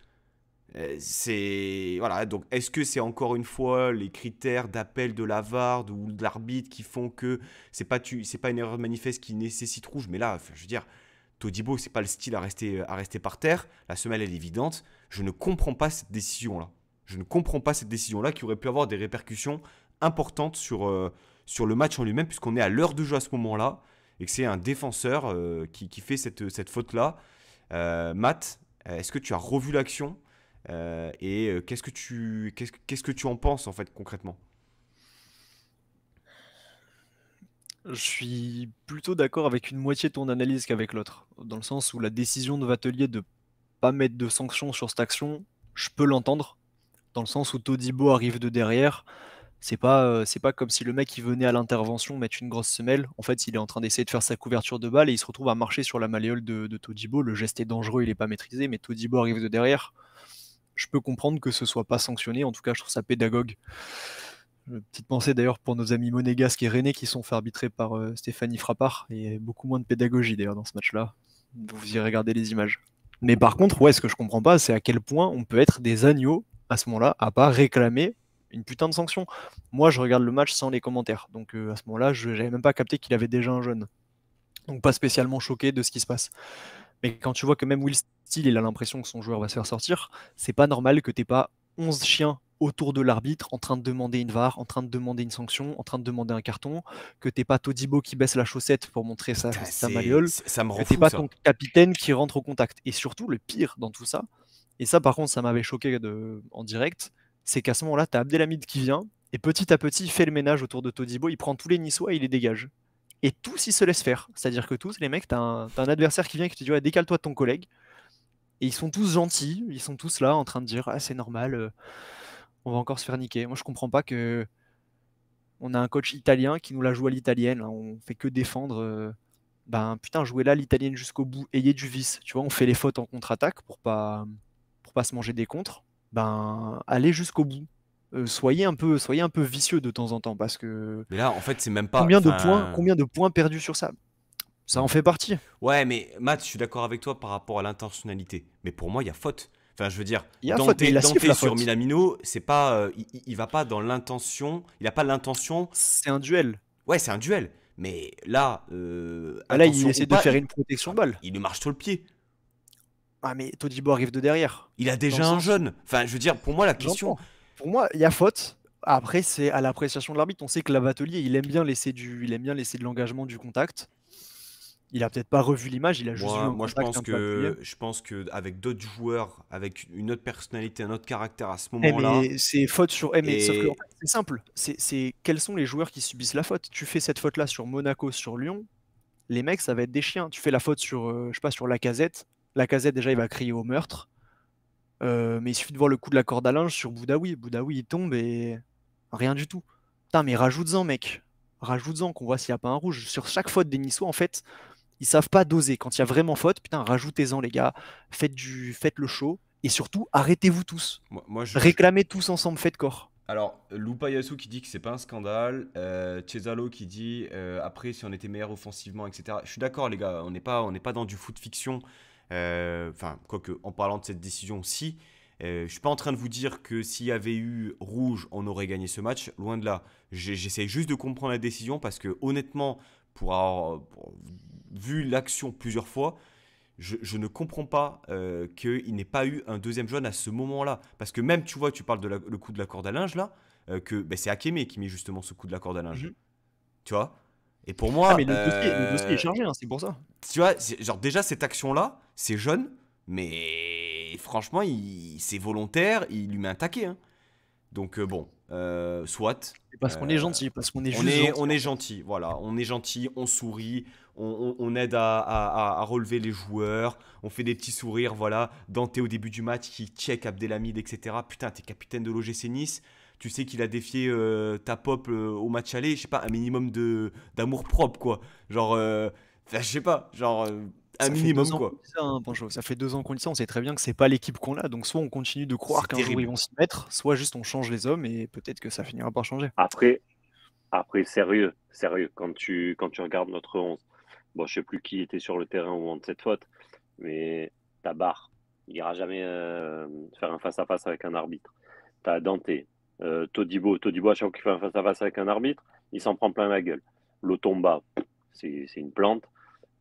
Euh, c'est voilà donc est-ce que c'est encore une fois les critères d'appel de Lavard ou de l'arbitre qui font que c'est pas c'est pas une erreur manifeste qui nécessite rouge mais là je veux dire Todibo c'est pas le style à rester à rester par terre la semelle elle est évidente je ne comprends pas cette décision là je ne comprends pas cette décision là qui aurait pu avoir des répercussions importantes sur euh, sur le match en lui-même puisqu'on est à l'heure de jeu à ce moment là et que c'est un défenseur euh, qui, fait cette, faute-là. Euh, Matt, euh, est-ce que tu as revu l'action et qu'est-ce que tu qu'est-ce, que tu en penses en fait concrètement Je suis plutôt d'accord avec une moitié de ton analyse qu'avec l'autre, dans le sens où la décision de Vatelier de pas mettre de sanctions sur cette action, je peux l'entendre, dans le sens où Todibo arrive de derrière, c'est pas, euh, pas comme si le mec il venait à l'intervention mettre une grosse semelle. En fait, il est en train d'essayer de faire sa couverture de balle et il se retrouve à marcher sur la malléole de, Todibo. Le geste est dangereux, il n'est pas maîtrisé, mais Todibo arrive de derrière. Je peux comprendre que ce soit pas sanctionné. En tout cas, je trouve ça pédagogue. Euh, petite pensée d'ailleurs pour nos amis monégasques et René qui sont fait arbitrer par euh, Stéphanie Frappard. Et beaucoup moins de pédagogie d'ailleurs dans ce match-là. Vous irez regarder les images. Mais par contre, ouais, ce que je comprends pas, c'est à quel point on peut être des agneaux à ce moment-là, à pas réclamer une putain de sanction. Moi, je regarde le match sans les commentaires. Donc euh, à ce moment-là, je n'avais même pas capté qu'il avait déjà un jeune. Donc pas spécialement choqué de ce qui se passe. Mais quand tu vois que même Will Steele, il a l'impression que son joueur va se faire sortir, c'est pas normal que t'aies pas 11 chiens autour de l'arbitre en train de demander une VAR, en train de demander une sanction, en train de demander un carton, que t'es pas Todibo qui baisse la chaussette pour montrer sa, sa ça me que pas ton capitaine qui rentre au contact. Et surtout, le pire dans tout ça, et ça par contre ça m'avait choqué en direct, c'est qu'à ce moment-là, tu as Abdelhamid qui vient, et petit à petit, il fait le ménage autour de Todibo, il prend tous les Niçois et il les dégage. Et tous, ils se laissent faire. C'est-à-dire que tous, les mecs, t'as un, as un adversaire qui vient et qui te dit ouais, décale-toi de ton collègue. Et ils sont tous gentils, ils sont tous là en train de dire ah, c'est normal, euh, on va encore se faire niquer. Moi, je comprends pas que. On a un coach italien qui nous la joue à l'italienne, hein. on fait que défendre. Euh, ben putain, jouez là l'italienne jusqu'au bout, ayez du vice. Tu vois, on fait les fautes en contre-attaque pour pas, pour pas se manger des contres ben allez jusqu'au bout. Euh, soyez un peu, soyez un peu vicieux de temps en temps parce que. Mais là, en fait, c'est même pas. Combien de points, combien de points perdus sur ça Ça en fait partie. Ouais, mais Matt, je suis d'accord avec toi par rapport à l'intentionnalité. Mais pour moi, il y a faute. Enfin, je veux dire, il y Dante, sur Minamino, c'est pas, euh, il, va pas dans l'intention. Il a pas l'intention. C'est un duel. Ouais, c'est un duel. Mais là, euh, là, il essaie de faire une protection balle. Il lui marche sur le pied. Ah, mais Todibo arrive de derrière. Il a déjà un jeune. Enfin, je veux dire, pour moi, la question. Pour moi, il y a faute. Après, c'est à l'appréciation de l'arbitre. On sait que Lavatelier, il aime bien laisser du, il aime bien laisser de l'engagement, du contact. Il a peut-être pas revu l'image, il a juste moi, je pense que je pense que avec d'autres joueurs, avec une autre personnalité, un autre caractère à ce eh, moment-là. c'est faute sur. Eh, c'est simple. C'est quels sont les joueurs qui subissent la faute Tu fais cette faute-là sur Monaco, sur Lyon, les mecs, ça va être des chiens. Tu fais la faute sur, euh, je sur la casette, la casette, déjà, il va crier au meurtre. Euh, mais il suffit de voir le coup de la corde à linge sur Boudaoui. Boudaoui, il tombe et rien du tout. Putain, mais rajoute-en, mec. Rajoute-en qu'on voit s'il n'y a pas un rouge. Sur chaque faute des en fait, ils savent pas doser. Quand il y a vraiment faute, putain, rajoutez-en, les gars. Faites, du... faites le show. Et surtout, arrêtez-vous tous. Moi, je... Réclamez tous ensemble, faites corps. Alors, Yasu qui dit que c'est pas un scandale, euh, Cesalo qui dit euh, après si on était meilleur offensivement, etc. Je suis d'accord les gars, on n'est pas, on est pas dans du foot fiction, euh, enfin, quoique, en parlant de cette décision, si. Euh, je suis pas en train de vous dire que s'il y avait eu rouge, on aurait gagné ce match. Loin de là. J'essaie juste de comprendre la décision parce que, honnêtement, pour avoir vu l'action plusieurs fois, je, ne comprends pas euh, qu'il n'ait pas eu un deuxième jaune à ce moment-là. Parce que même, tu vois, tu parles de le coup de la corde à linge, là, que ben, c'est Akemé qui met justement ce coup de la corde à linge. Mhm. Tu vois Et pour moi. Ah, mais le, dossier, est chargé, hein, c'est pour ça. Tu vois, genre, déjà, cette action-là, c'est jeune, mais franchement, il, c'est volontaire, il lui met un taquet. Hein. Donc euh, bon, euh, soit. Parce qu'on est euh, gentil, parce qu'on est juste on est, gentil. On est gentil, voilà. On est gentil, on sourit, on, aide à, relever les joueurs, on fait des petits sourires, voilà. Dante au début du match qui check Abdelhamid, etc. Putain, t'es capitaine de l'OGC Nice. Tu sais qu'il a défié ta pop au match aller, je sais pas, un minimum de d'amour propre, quoi. Genre, je sais pas, genre, un minimum quoi. Ça, hein, ça fait deux ans qu'on dit ça, on sait très bien que c'est pas l'équipe qu'on a, donc soit on continue de croire qu'un jour ils vont s'y mettre, soit juste on change les hommes et peut-être que ça finira par changer. Après, après sérieux, sérieux, quand tu, quand tu regardes notre 11, bon je sais plus qui était sur le terrain au moment de cette faute, mais barre il ira jamais euh, faire un face-à-face avec un arbitre. Ta Dante, euh, Todibo, Todibo à chaque fois qu'il fait un face-à-face -face avec un arbitre, il s'en prend plein la gueule. L'Otomba, c'est une plante.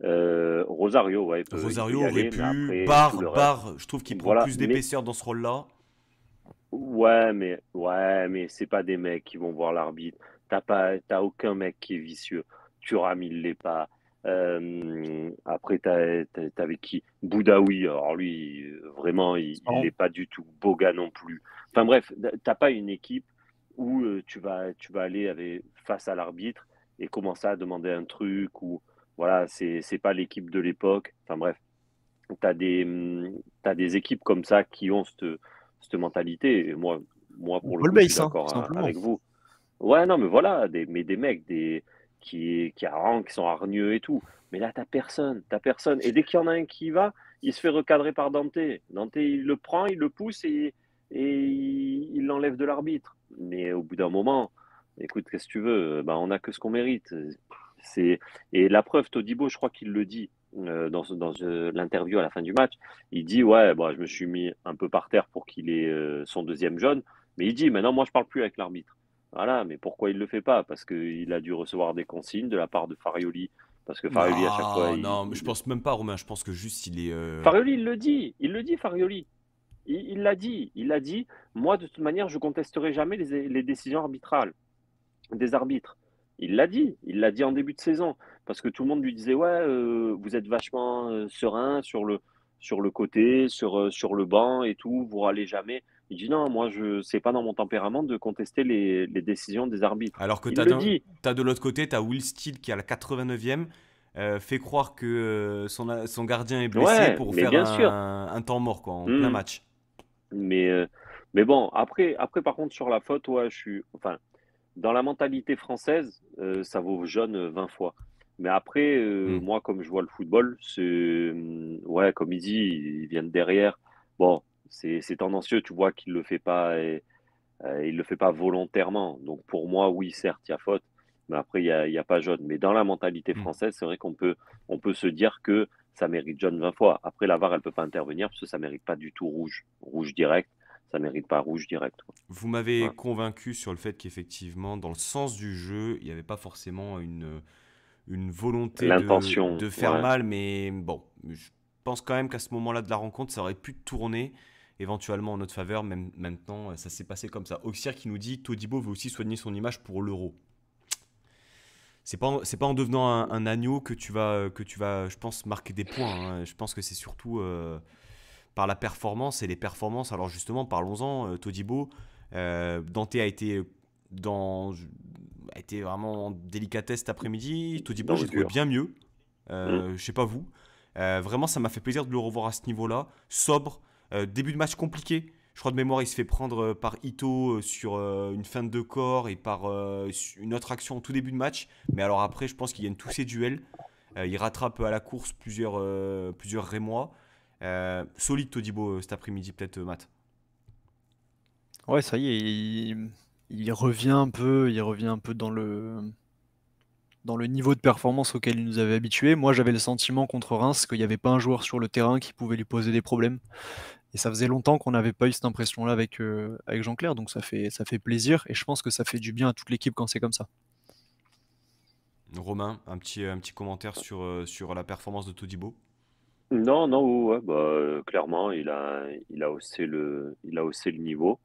Euh, Rosario, ouais. Rosario aurait pu, je trouve qu'il prend plus d'épaisseur dans ce rôle-là. Ouais, mais ouais, mais c'est pas des mecs qui vont voir l'arbitre. T'as pas, t'as aucun mec qui est vicieux. Thuram, il l'est pas. Euh, après t'as avec qui Boudaoui, alors lui, vraiment, il n'est pas du tout. Boga non plus. Enfin bref, t'as pas une équipe où euh, tu vas, tu vas aller avec, face à l'arbitre et commencer à demander un truc ou voilà, c'est pas l'équipe de l'époque. Enfin bref, tu as, mm, des équipes comme ça qui ont cette, mentalité. moi, moi, pour le coup, je suis hein, d'accord hein, avec vous. Ouais, non, mais voilà, des, mais des mecs des, qui, qui, qui sont hargneux et tout. Mais là, t'as personne, t'as personne. Et dès qu'il y en a un qui va, il se fait recadrer par Dante. Dante, il le prend, il le pousse et, et il l'enlève de l'arbitre. Mais au bout d'un moment, écoute, qu'est-ce que tu veux ben, On n'a que ce qu'on mérite. C'est et la preuve, Todibo, je crois qu'il le dit euh, dans, euh, l'interview à la fin du match. Il dit ouais, bon, bah, je me suis mis un peu par terre pour qu'il ait euh, son deuxième jaune, mais il dit maintenant moi je parle plus avec l'arbitre. Voilà, mais pourquoi il le fait pas Parce qu'il a dû recevoir des consignes de la part de Farioli. Parce que Farioli, à chaque fois. Non, je pense même pas, Romain. Je pense que juste il est. Farioli, il le dit. Il le dit, Farioli. Il l'a dit. Il l'a dit. Moi, de toute manière, je contesterai jamais les décisions arbitrales des arbitres. Il l'a dit, il l'a dit en début de saison, parce que tout le monde lui disait ouais, euh, vous êtes vachement euh, serein sur le sur le côté, sur euh, sur le banc et tout, vous râlez jamais. Il dit non, moi je c'est pas dans mon tempérament de contester les, décisions des arbitres. Alors que tu as, de l'autre côté, tu as Will Steele qui à la 89e fait croire que son, son gardien est blessé pour faire un, temps mort quoi, en hmm. plein match. Mais mais bon, après après par contre sur la faute, ouais, je suis enfin dans la mentalité française, euh, ça vaut jaune 20 fois. Mais après, euh, hmm. moi, comme je vois le football, c'est. Euh, ouais, comme il dit, ils viennent derrière. Bon, c'est tendancieux, tu vois qu'il ne le fait pas. Et, il le fait pas volontairement. Donc pour moi, oui, certes, il y a faute. Mais après, il n'y a, pas jaune. Mais dans la mentalité hmm. française, c'est vrai qu'on peut, on peut se dire que ça mérite jaune 20 fois. Après, la VAR, elle ne peut pas intervenir parce que ça ne mérite pas du tout rouge. Rouge direct ça mérite pas rouge direct. Vous m'avez convaincu sur le fait qu'effectivement, dans le sens du jeu, il n'y avait pas forcément une, une volonté de, de, faire mal, mais bon, je pense quand même qu'à ce moment-là de la rencontre, ça aurait pu tourner éventuellement en notre faveur, même maintenant, euh, ça s'est passé comme ça. Auxir qui nous dit Todibo veut aussi soigner son image pour l'euro. C'est pas, c'est pas en devenant un, agneau que tu vas, euh, que tu vas, je pense, marquer des points. Hein. Je pense que c'est surtout euh, par la performance et les performances. Alors justement, parlons-en, euh, Todibo. Euh, Dante a été dans a été vraiment en délicatesse cet après-midi. Todibo, j'ai trouvé bien mieux. Euh, mm. Je sais pas vous. vraiment, ça m'a fait plaisir de le revoir à ce niveau-là. Sobre, début de match compliqué. Je crois de mémoire, il se fait prendre par Ito sur une fin de corps et par une autre action au tout début de match. Mais alors après, je pense qu'il gagne tous ses duels. il rattrape à la course plusieurs, plusieurs Rémois. Euh, solide Todibo euh, cet après-midi, peut-être, euh, Matt. Ouais, ça y est, il, revient un peu, il revient un peu dans le dans le niveau de performance auquel il nous avait habitué Moi, j'avais le sentiment contre Reims qu'il n'y avait pas un joueur sur le terrain qui pouvait lui poser des problèmes. Et ça faisait longtemps qu'on n'avait pas eu cette impression-là avec, avec Jean-Claire, donc ça fait, ça fait plaisir et je pense que ça fait du bien à toute l'équipe quand c'est comme ça. Romain, un petit, un petit commentaire sur, sur la performance de Todibo non, non, ouais, bah, euh, clairement, il a, il a haussé le, il a haussé le niveau.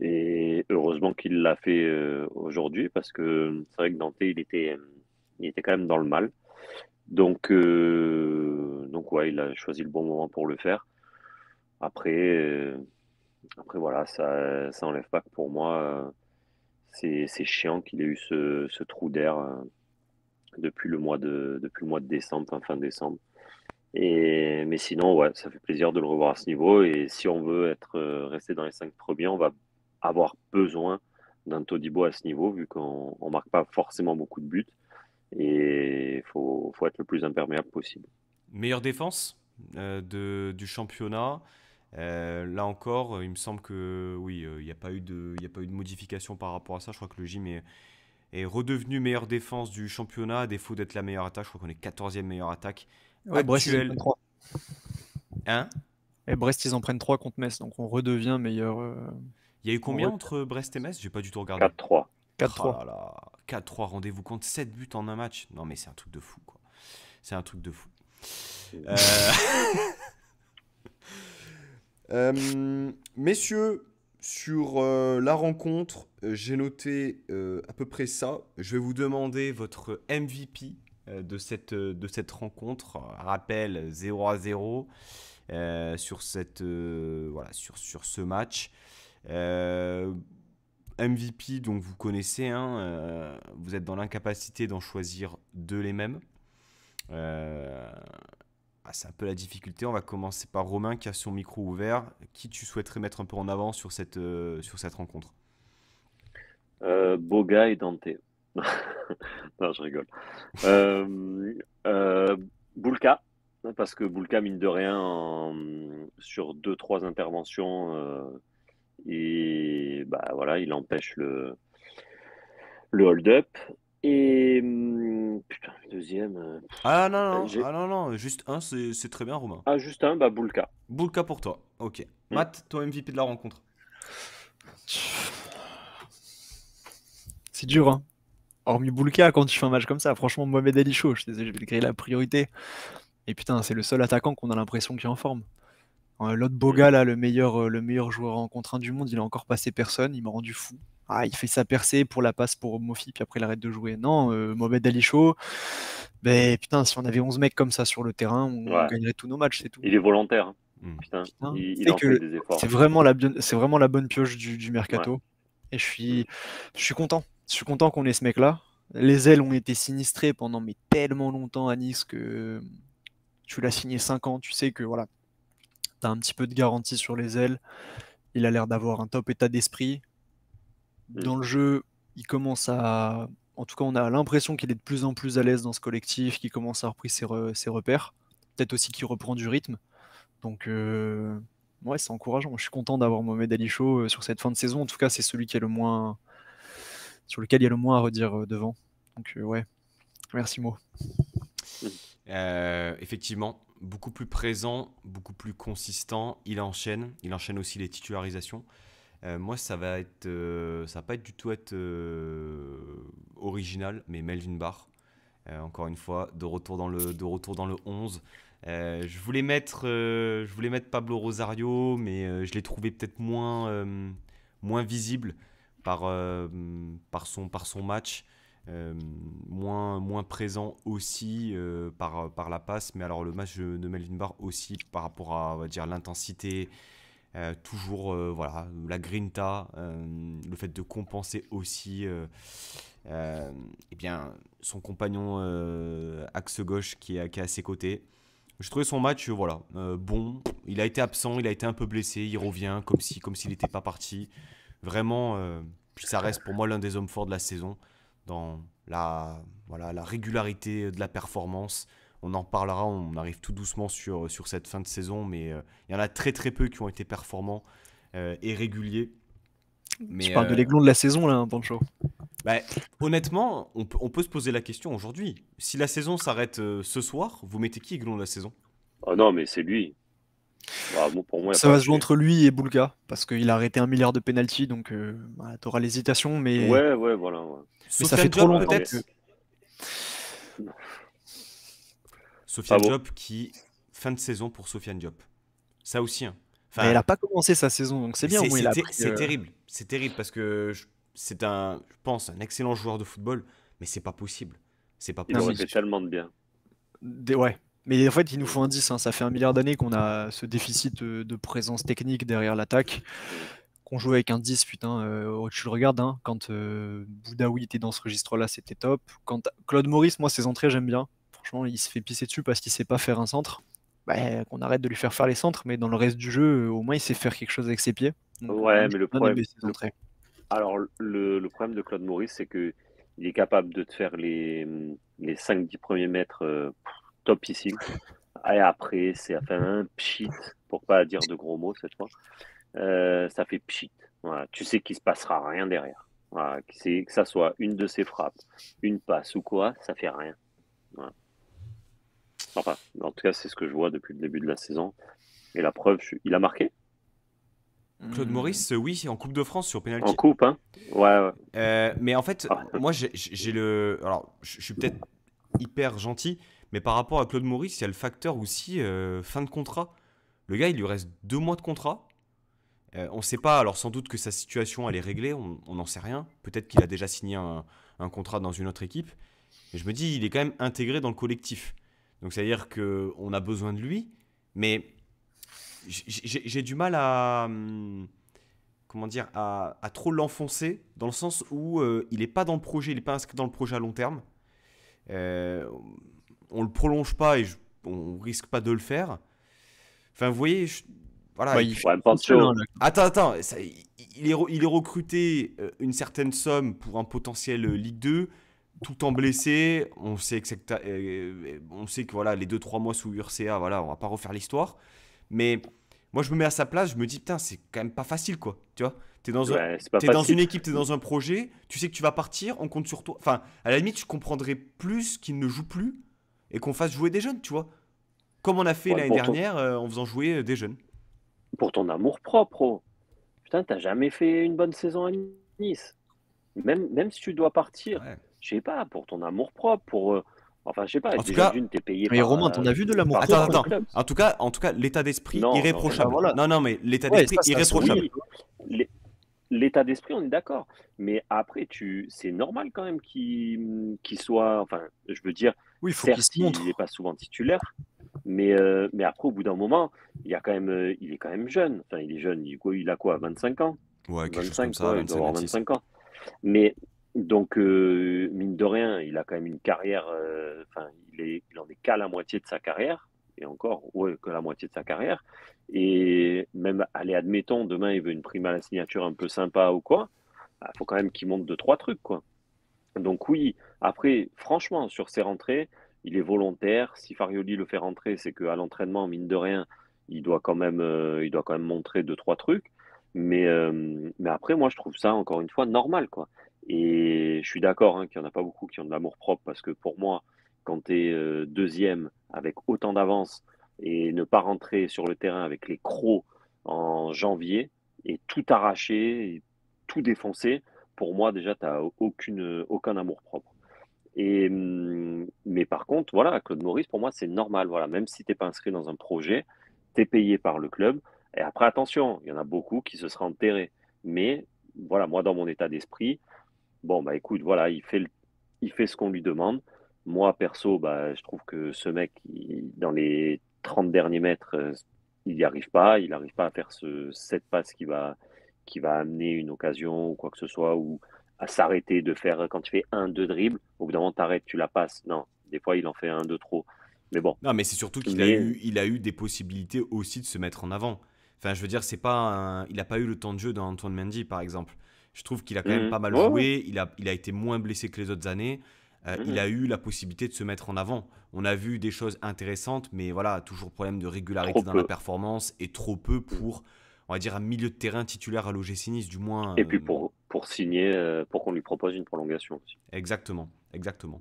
Et heureusement qu'il l'a fait euh, aujourd'hui parce que c'est vrai que Dante, il était, il était quand même dans le mal. Donc, euh, donc ouais, il a choisi le bon moment pour le faire. Après, après voilà, ça, ça enlève pas que pour moi, c'est, chiant qu'il ait eu ce, ce trou d'air depuis le mois de, depuis le mois de décembre, fin, fin décembre mais sinon, ouais, ça fait plaisir de le revoir à ce niveau. Et si on veut être euh, dans les cinq premiers, on va avoir besoin d'un Todibo à ce niveau, vu qu'on ne marque pas forcément beaucoup de buts. Et il faut, être le plus imperméable possible. Meilleure défense euh, du championnat. Euh, là encore, il me semble que oui, il n'y a, pas eu de, a pas eu de modification par rapport à ça. Je crois que le gym est, est redevenu meilleure défense du championnat, à défaut d'être la meilleure attaque. Je crois qu'on est 14e meilleure attaque. Ouais, Brest, ils en prennent 3. Hein et Brest, ils en prennent 3 contre Metz, donc on redevient meilleur. Euh, Il y a eu combien entre Brest et Metz J'ai pas du tout regardé. 4-3. 4-3. rendez-vous compte, 7 buts en un match. Non, mais c'est un truc de fou, quoi. C'est un truc de fou. Euh. Euh, messieurs, sur la rencontre, j'ai noté à peu près ça. Je vais vous demander votre MVP euh, de cette, euh, de cette rencontre. Rappel 0 à 0 euh, sur, cette, voilà, sur, ce match. MVP, donc vous connaissez, hein, vous êtes dans l'incapacité d'en choisir deux les mêmes. Ah, c'est un peu la difficulté. On va commencer par Romain qui a son micro ouvert. Qui tu souhaiterais mettre un peu en avant sur cette, sur cette rencontre Boga et Dante non, je rigole. Euh, euh Boulka, hein, parce que Boulka, mine de rien, sur deux, trois interventions, et, euh, bah, voilà, il empêche le, le hold-up. Et hum, putain, deuxième. Euh, ah non, non, ah, non, non, juste un, c'est très bien, Romain. Ah, juste un, bah Boulka. Boulka pour toi, ok. Hum. Matt, toi MVP de la rencontre. C'est dur, hein hormis Boulka, quand tu fais un match comme ça, franchement, Mohamed Ali Chaud, je j'ai créé la priorité. Et putain, c'est le seul attaquant qu'on a l'impression qu'il est en forme. Euh, l'autre Boga, mm. là, le meilleur, euh, le meilleur joueur en contre du monde, il a encore passé personne, il m'a rendu fou. Ah, il fait sa percée pour la passe pour Mofi, puis après il arrête de jouer. Non, euh, Mohamed Ali Chaud, ben, putain, si on avait 11 mecs comme ça sur le terrain, on, gagnerait tous nos matchs, c'est tout. Il est volontaire. il, fait C'est vraiment, la, bonne pioche du, mercato. Et je suis, je suis content je suis content qu'on ait ce mec-là. Les ailes ont été sinistrées pendant mais tellement longtemps à Nice que tu l'as signé 5 ans, tu sais que voilà, tu as un petit peu de garantie sur les ailes. Il a l'air d'avoir un top état d'esprit. Dans le jeu, il commence à. En tout cas, on a l'impression qu'il est de plus en plus à l'aise dans ce collectif, qu'il commence à reprendre ses, repères. Peut-être aussi qu'il reprend du rythme. Donc, euh, ouais, c'est encourageant. Je suis content d'avoir Mohamed Ali Chaud euh, sur cette fin de saison. En tout cas, c'est celui qui est le moins sur lequel il y a le moins à redire euh, devant. Donc, euh, ouais, merci, Mo. Euh, effectivement, beaucoup plus présent, beaucoup plus consistant. Il enchaîne, il enchaîne aussi les titularisations. moi, ça va être, ça va pas être du tout être original, mais Melvin Barr, encore une fois, de retour dans le, de retour dans le 11. je voulais mettre, je voulais mettre Pablo Rosario, mais je l'ai trouvé peut-être moins, moins visible par, euh, par, son, par son match. Euh, moins, moins présent aussi euh, par, par la passe, mais alors le match de Melvin Barr aussi par rapport à dire l'intensité, toujours voilà la grinta, le fait de compenser aussi et eh bien son compagnon axe gauche qui est, qui est à ses côtés. Je trouvé son match, voilà, bon. Il a été absent, il a été un peu blessé, il revient comme si, comme s'il n'était pas parti. Vraiment, euh, ça reste pour moi l'un des hommes forts de la saison dans la, voilà, la régularité de la performance. On en parlera, on arrive tout doucement sur, sur cette fin de saison, mais euh, il y en a très très peu qui ont été performants euh, et réguliers. Mais, tu parles de l'aiglon de la saison, là, hein, Pancho bah, Honnêtement, on peut, on peut, se poser la question aujourd'hui. Si la saison s'arrête ce soir, vous mettez qui aiglon de la saison Oh non, mais c'est lui. Bah, pour moi, ça va se jouer entre lui et Boulga, parce qu'il a arrêté un milliard de penalty, donc euh, bah, tu auras l'hésitation, mais. Ouais, ouais, voilà. Mais ça fait trop long peut-être. Sofiane ah Diop qui. Fin de saison pour Sofiane Diop. Ça aussi. Hein. elle n'a pas commencé sa saison, donc c'est bien. C'est terrible. C'est terrible parce que c'est un, je pense, un excellent joueur de football, mais c'est pas possible. C'est pas possible. Il aurait fait tellement de bien. ouais, mais en fait, il nous faut un 10. Hein. Ça fait un milliard d'années qu'on a ce déficit de présence technique derrière l'attaque. Qu'on joue avec un 10, putain, euh, oh, tu le regardes. Hein. Quand euh, Boudaoui était dans ce registre-là, c'était top. Quand Claude Maurice, moi, ses entrées, j'aime bien. Franchement, il se fait pisser dessus parce qu'il sait pas faire un centre. Bah, qu'on arrête de lui faire faire les centres, mais dans le reste du jeu, euh, au moins, il sait faire quelque chose avec ses pieds. ouais, mais le problème. Alors, le, problème de Claude Maurice, c'est que il est capable de te faire les, les 5-10 premiers mètres. pour ici Et après, c'est à faire un pchit, pour pas dire de gros mots cette fois. Euh, ça fait pchit. Voilà. Tu sais qu'il se passera rien derrière. Voilà. Que ça soit une de ses frappes, une passe ou quoi, ça fait rien. Enfin, en tout cas, c'est ce que je vois depuis le début de la saison. Et la preuve, il a marqué Claude hmm. Maurice, euh, oui, en Coupe de France sur penalty En Coupe, hein. Ouais, euh, mais en fait, ah. moi, j'ai le. Alors, je suis peut-être hyper gentil, mais par rapport à Claude Maurice, il y a le facteur aussi euh, fin de contrat. Le gars, il lui reste deux mois de contrat. Euh, on ne sait pas, alors sans doute que sa situation, elle est réglée, on n'en sait rien. Peut-être qu'il a déjà signé un, contrat dans une autre équipe. Mais je me dis, il est quand même intégré dans le collectif. Donc c'est-à-dire qu'on a besoin de lui, mais j'ai du mal à... Hum, comment dire À, trop l'enfoncer, dans le sens où euh, il n'est pas dans le projet, il n'est pas inscrit dans le projet à long terme. Euh, on le prolonge pas et on risque pas de le faire. Enfin, vous voyez, voilà. il, attends, attends, il, est, il, est, recruté euh, une certaine somme pour un potentiel euh, Ligue 2, tout en blessé. On sait que, euh, on sait que voilà, les 2-3 mois sous URCA, voilà, on va pas refaire l'histoire. Mais moi, je me mets à sa place, je me dis, putain, c'est quand même pas facile, quoi. Tu vois T'es dans, es dans une équipe, t'es dans un projet, tu sais que tu vas partir, on compte sur toi. Enfin, à la limite, je comprendrais plus qu'il ne joue plus et qu'on fasse jouer des jeunes, tu vois. Comme on a fait l'année dernière euh, en faisant jouer euh, des jeunes. Pour ton amour propre, oh. putain, t'as jamais fait une bonne saison à Nice. Même, même si tu dois partir, je sais pas, pour ton amour propre, pour. Euh, enfin, je sais pas. En tout cas, t'es payé. Mais Romain, t'en as vu de l'amour. Attends, attends. En tout cas, en tout cas, l'état d'esprit irréprochable. Bah non, non, mais l'état d'esprit irréprochable l'état d'esprit, on est d'accord. Mais après, tu, c'est normal quand même qu'il qui soit. Enfin, je veux dire, oui, certes, il n'est pas souvent titulaire, mais, euh, mais après, au bout d'un moment, il, y a quand même, euh, il est quand même jeune. Enfin, il est jeune, il, il a quoi 25 ans Ouais, quelque 25, chose comme ça, il 25 ans. Mais donc, euh, mine de rien, il a quand même une carrière. Enfin, il, est, il en est qu'à la moitié de sa carrière, et encore, ouais, que la moitié de sa carrière. Et même, allez, admettons, demain, il veut une prime à la signature un peu sympa ou quoi. Il bah, faut quand même qu'il monte deux, trois trucs, quoi. Donc oui, après, franchement, sur ses rentrées, il est volontaire. Si Farioli le fait rentrer, c'est qu'à l'entraînement, mine de rien, il doit quand même, euh, il doit quand même montrer deux, trois trucs. Euh, mais, après, moi, je trouve ça, encore une fois, normal, quoi. Et je suis d'accord hein, qu'il n'y en a pas beaucoup qui ont de l'amour propre, parce que pour moi, quand tu es euh, deuxième avec autant d'avance, et ne pas rentrer sur le terrain avec les crocs en janvier et tout arracher, tout défoncer, pour moi déjà, tu n'as aucune, aucun amour propre. Et, hum, mais par contre, voilà, Claude Maurice, pour moi, c'est normal. Voilà, même si tu n'es pas inscrit dans un projet, tu es payé par le club. Et après, attention, il y en a beaucoup qui se seraient enterrés. Mais voilà, moi, dans mon état d'esprit, bon, bah écoute, voilà, il fait, il fait ce qu'on lui demande. Moi, perso, bah, je trouve que ce mec, dans les 30 derniers mètres, euh, il n'y arrive pas. Il n'arrive pas à faire ce, cette passe qui va, qui va amener une occasion ou quoi que ce soit, ou à s'arrêter de faire, quand tu fais un, deux dribbles, au bout d'un t'arrêtes, tu la passes. Non, des fois, il en fait un, deux trop. Mais bon. Non, mais c'est surtout qu'il a, eu, a eu des possibilités aussi de se mettre en avant. Enfin, je veux dire, c'est pas il n'a pas eu le temps de jeu d'Antoine Mendy, par exemple. Je trouve qu'il a quand même mmh. pas mal joué, il a, il a été moins blessé que les autres années. Euh, mmh il a eu la possibilité de se mettre en avant. On a vu des choses intéressantes, mais voilà, toujours problème de régularité dans la performance et trop peu mmh. pour, on va dire, un milieu de terrain titulaire à l'OGC Nice, du moins. Et puis euh, pour, pour signer, euh, pour qu'on lui propose une prolongation aussi. Exactement. Exactement.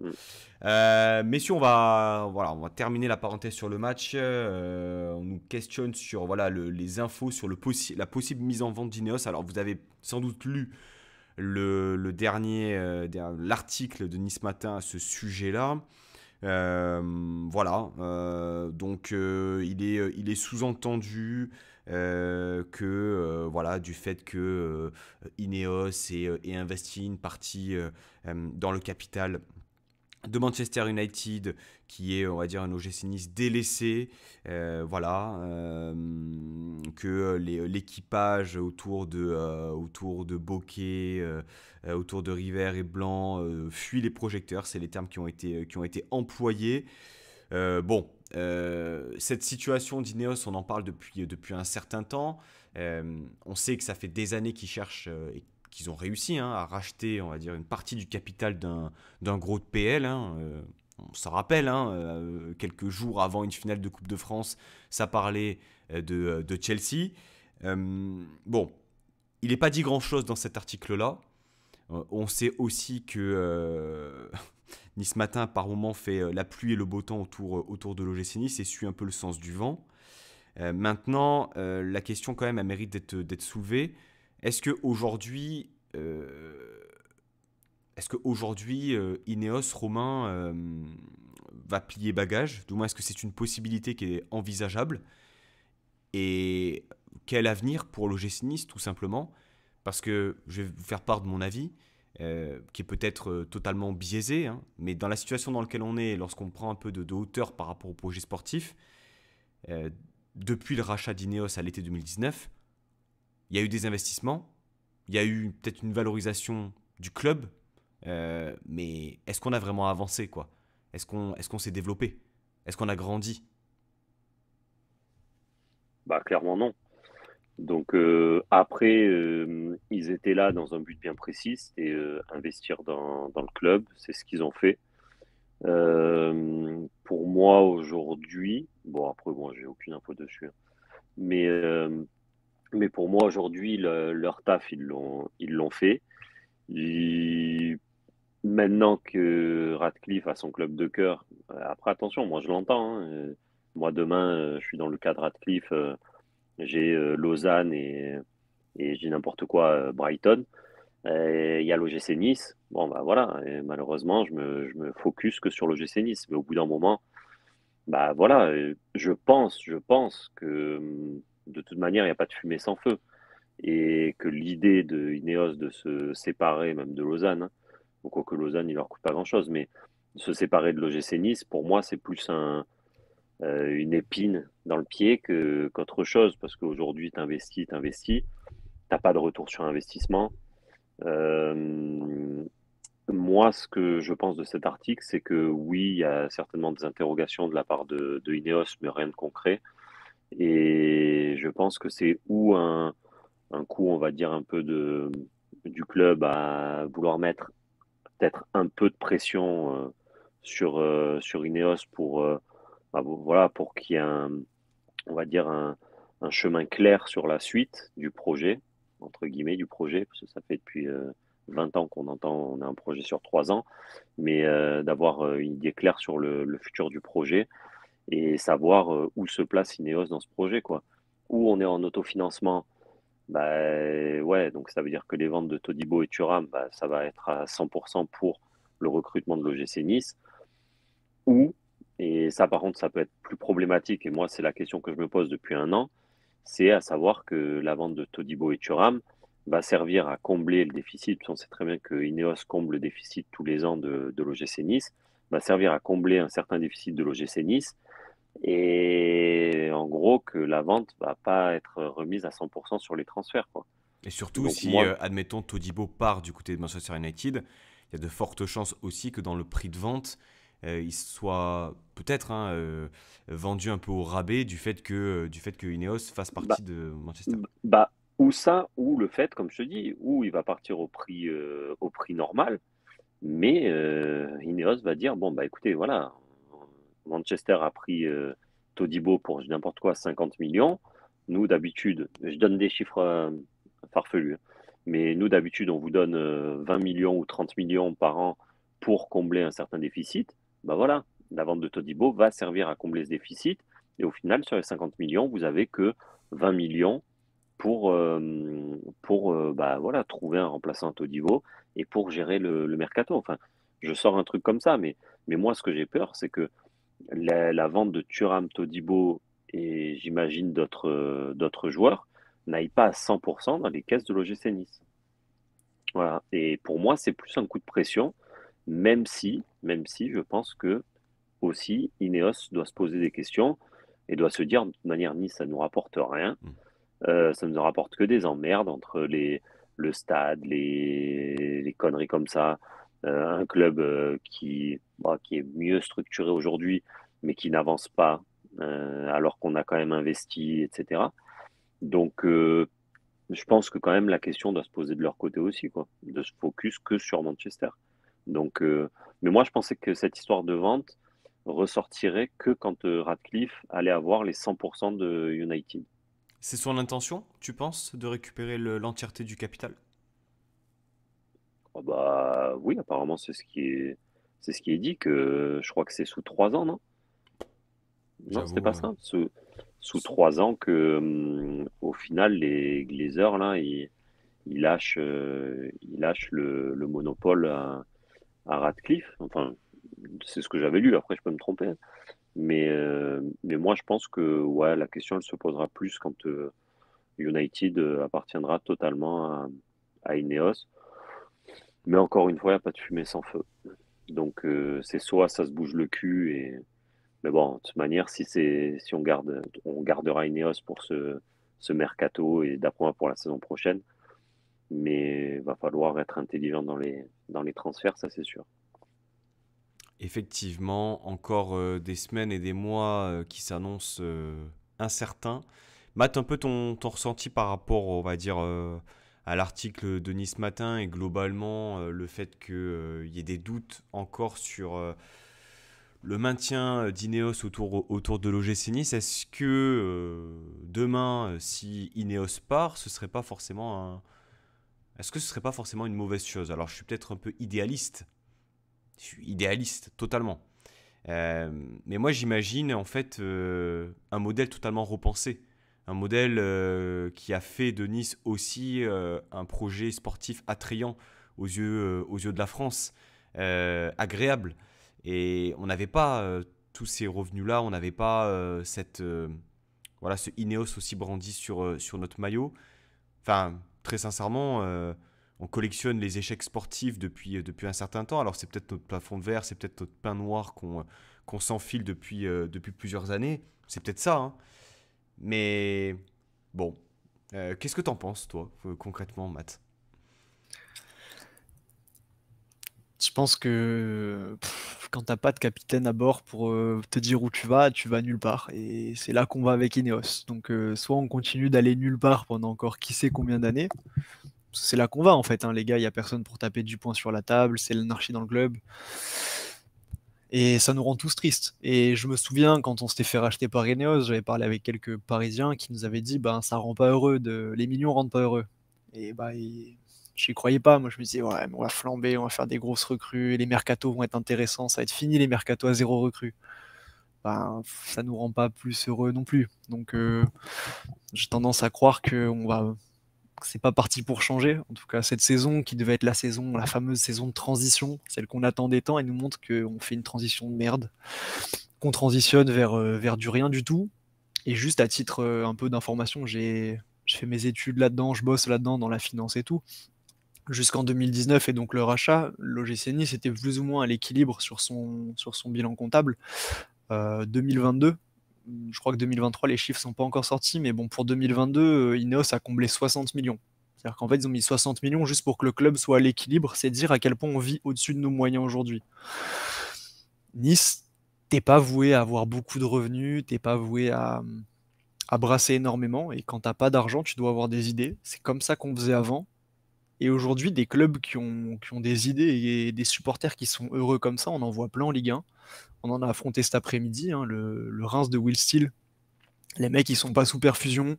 Mais mmh. messieurs, on va, voilà, on va terminer la parenthèse sur le match. on nous questionne sur voilà, les infos sur le la possible mise en vente d'Ineos. Alors, vous avez sans doute lu le, dernier, euh, l'article de Nice Matin à ce sujet-là. Euh, voilà, euh, donc il est, il est sous-entendu que voilà du fait que Ineos ait, investi une partie dans le capital de Manchester United, qui est, on va dire, un OGC Nice délaissé, euh, voilà, euh, que l'équipage autour de, euh, autour de Bokeh, autour de River et Blanc fuit les projecteurs, c'est les termes qui ont été, qui ont été employés. bon, cette situation d'Ineos, on en parle depuis, depuis un certain temps, on sait que ça fait des années qu'ils cherchent qu'ils ont réussi hein, à racheter, on va dire, une partie du capital d'un gros de PL. Hein, euh, on s'en rappelle, hein, euh, quelques jours avant une finale de Coupe de France, ça parlait euh, de, de Chelsea. bon, il n'est pas dit grand-chose dans cet article-là. on sait aussi que Nice Matin, par moments, fait la pluie et le beau temps autour, autour de l'OGC Nice et suit un peu le sens du vent. maintenant, la question quand même, elle mérite d'être soulevée. Est-ce que aujourd'hui, euh, est-ce aujourd'hui euh, Ineos Romain euh, va plier bagage Du moins, est-ce que c'est une possibilité qui est envisageable Et quel avenir pour l'OGC Nice, tout simplement Parce que je vais vous faire part de mon avis. qui est peut-être totalement biaisé, hein, mais dans la situation dans laquelle on est, lorsqu'on prend un peu de, hauteur par rapport au projet sportif, depuis le rachat d'Ineos à l'été 2019, il y a eu des investissements, il y a eu peut-être une valorisation du club, euh, mais est-ce qu'on a vraiment avancé quoi Est-ce qu'on est s'est développé Est-ce qu'on a grandi Bah clairement non. Donc euh, après, euh, ils étaient là dans un but bien précis, c'était investir dans, le club, c'est ce qu'ils ont fait. pour moi aujourd'hui, bon après moi bon, j'ai aucune info dessus, hein, mais mais pour moi, aujourd'hui, leur taf, ils l'ont, ils l'ont fait. maintenant que Radcliffe a son club de cœur, euh, après, attention, moi, je l'entends. Hein, euh, moi, demain, euh, je suis dans le cadre Radcliffe. J'ai Lausanne et, et j'ai n'importe quoi, Brighton. Il y a l'OGC Nice. Bon, bah voilà. malheureusement, je me, je me focus que sur l'OGC Nice. Mais au bout d'un moment, bah voilà, je pense, je pense que hum, de toute manière, il n'y a pas de fumée sans feu. Et que l'idée de Ineos de se séparer même de Lausanne, ou quoi quoique Lausanne, il leur coûte pas grand-chose, mais se séparer de l'OGC Nice, pour moi, c'est plus euh, une épine dans le pied qu'autre chose, parce qu'aujourd'hui, tu investis, tu investis, tu pas de retour sur investissement. Euh, moi, ce que je pense de cet article, c'est que oui, il y a certainement des interrogations de la part de, de Ineos, mais rien de concret. Et je pense que c'est où un, coup, on va dire, un peu de, du club à vouloir mettre peut-être un peu de pression euh, sur, euh, sur Ineos pour, euh, bah, voilà, pour qu'il y ait un, on va dire un, un, chemin clair sur la suite du projet, entre guillemets, du projet, parce que ça fait depuis 20 ans qu'on entend, on a un projet sur 3 ans, mais d'avoir une idée claire sur le futur du projet et savoir euh, où se place Ineos dans ce projet. Quoi. Où on est en autofinancement, bah, ouais, donc ça veut dire que les ventes de Todibo et Turam, bah, ça va être à 100% pour le recrutement de l'OGC Nice. Ou, et ça par contre, ça peut être plus problématique, et moi c'est la question que je me pose depuis un an, c'est à savoir que la vente de Todibo et Turam va servir à combler le déficit, on sait très bien que Ineos comble le déficit tous les ans de, de l'OGC Nice, va servir à combler un certain déficit de l'OGC Nice, et en gros que la vente va pas être remise à 100% sur les transferts. Quoi. Et surtout si, euh, admettons, Todibo part du côté de Manchester United, il y a de fortes chances aussi que dans le prix de vente, euh, il soit peut-être hein, euh, vendu un peu au rabais du fait que, du fait que Ineos fasse bah, partie de Manchester. Bah, bah, ou ça, ou le fait, comme je te dis, où il va partir au prix, au prix normal, mais Ineos va dire, bon, bah écoutez, voilà, Manchester a pris euh, Todibo pour n'importe quoi 50 millions. Nous, d'habitude, je donne des chiffres euh, farfelus, mais nous, d'habitude, on vous donne 20 euh, millions ou 30 millions par an pour combler un certain déficit. Ben voilà, la vente de Todibo va servir à combler ce déficit. Et au final, sur les 50 millions, vous n'avez que 20 millions pour, pour bah, voilà, trouver un remplaçant à Todibo et pour gérer le, le, mercato. Enfin, je sors un truc comme ça, mais, mais moi, ce que j'ai peur, c'est que la, vente de Thuram, Todibo et j'imagine d'autres euh, joueurs n'aille pas à 100% dans les caisses de l'OGC Nice. Voilà. Et pour moi, c'est plus un coup de pression, même si, même si je pense que aussi Ineos doit se poser des questions et doit se dire de toute manière Nice, ça ne nous rapporte rien. Mm. Euh, ça ne nous rapporte que des emmerdes entre les, le stade, les conneries comme ça, euh, un club euh, qui, bah, qui est mieux structuré aujourd'hui, mais qui n'avance pas euh, alors qu'on a quand même investi, etc. Donc, je pense que quand même la question doit se poser de leur côté aussi, quoi, de se focus que sur Manchester. Donc, mais moi, je pensais que cette histoire de vente ressortirait que quand Radcliffe allait avoir les 100% de United. C'est son intention, tu penses, de récupérer l'entièreté du capital ah bah oui, apparemment c'est ce qui est c'est ce qui est dit que je crois que c'est sous trois ans, non Non, c'était pas ça. Sous, trois ans que hum, au final les Glazers là euh, ils, lâchent le, monopole à, Radcliffe. Enfin c'est ce que j'avais lu. Après je peux me tromper. Mais euh, mais moi je pense que ouais la question elle se posera plus quand euh, United appartiendra totalement à, à Ineos mais encore une fois, il n'y a pas de fumée sans feu. Donc euh, c'est soit ça se bouge le cul et mais bon, de toute manière, si on garde on gardera Ineos pour ce, mercato et d'après moi pour la saison prochaine, mais il va falloir être intelligent dans les dans les transferts, ça c'est sûr. Effectivement, encore euh, des semaines et des mois euh, qui s'annoncent incertains. Matt, un peu ton, ton, ressenti par rapport, on va dire, à l'article de Nice Matin et globalement euh, le fait qu'il euh, y ait des doutes encore sur euh, le maintien d'Ineos autour, autour de l'OGC Nice, est-ce que demain, si Ineos part, ce serait pas forcément un... Est-ce que ce serait pas forcément une mauvaise chose Alors, je suis peut-être un peu idéaliste. Je suis idéaliste, totalement. mais moi, j'imagine en fait un modèle totalement repensé un modèle euh, qui a fait de Nice aussi euh, un projet sportif attrayant aux yeux, euh, aux yeux de la France, agréable. Et on n'avait pas tous ces revenus-là, on n'avait pas cette, voilà, ce Ineos aussi brandi sur, sur notre maillot. Enfin, très sincèrement, on collectionne les échecs sportifs depuis, depuis un certain temps. Alors c'est peut-être notre plafond de verre, c'est peut-être notre pain noir qu'on qu'on s'enfile depuis, depuis plusieurs années. C'est peut-être ça. Hein. Mais bon, euh, qu'est-ce que t'en penses, toi, euh, concrètement, Matt Je pense que quand t'as pas de capitaine à bord pour euh, te dire où tu vas, tu vas nulle part. Et c'est là qu'on va avec Ineos. Donc soit on continue d'aller nulle part pendant encore qui sait combien d'années. C'est là qu'on va en fait, hein, les gars. Il n'y a personne pour taper du poing sur la table. C'est l'anarchie dans le club. Et ça nous rend tous tristes. Et je me souviens, quand on s'était fait racheter par Ineos, j'avais parlé avec quelques Parisiens qui nous avaient dit ben, ça rend pas heureux, de... les millions rendent pas heureux. Et bah, je j'y croyais pas. Moi, je me disais ouais, on va flamber, on va faire des grosses recrues, les mercatos vont être intéressants, ça va être fini les mercatos à zéro recrue. Ben, ça nous rend pas plus heureux non plus. Donc, euh, j'ai tendance à croire que on va c'est pas parti pour changer. En tout cas, cette saison qui devait être la saison, la fameuse saison de transition, celle qu'on attendait tant, elle nous montre qu'on fait une transition de merde, qu'on transitionne vers, euh, vers du rien du tout. Et juste à titre euh, un peu d'information, j'ai fait mes études là-dedans, je bosse là-dedans dans la finance et tout. Jusqu'en 2019 et donc le rachat, l'OGC Nice était plus ou moins à l'équilibre sur son, sur son bilan comptable. 2022, euh, je crois que 2023, les chiffres sont pas encore sortis, mais bon, pour 2022, euh, Ineos a comblé 60 millions. C'est-à-dire qu'en fait, ils ont mis 60 millions juste pour que le club soit à l'équilibre. C'est dire à quel point on vit au-dessus de nos moyens aujourd'hui. Nice, t'es pas voué à avoir beaucoup de revenus, t'es pas voué à, à brasser énormément. Et quand t'as pas d'argent, tu dois avoir des idées. C'est comme ça qu'on faisait avant. Et aujourd'hui, des clubs qui ont, ont des idées et des supporters qui sont heureux comme ça, on en voit plein en Ligue 1. On en a affronté cet après-midi, hein, le, Reims de Will Steel. Les mecs, ils sont pas sous perfusion.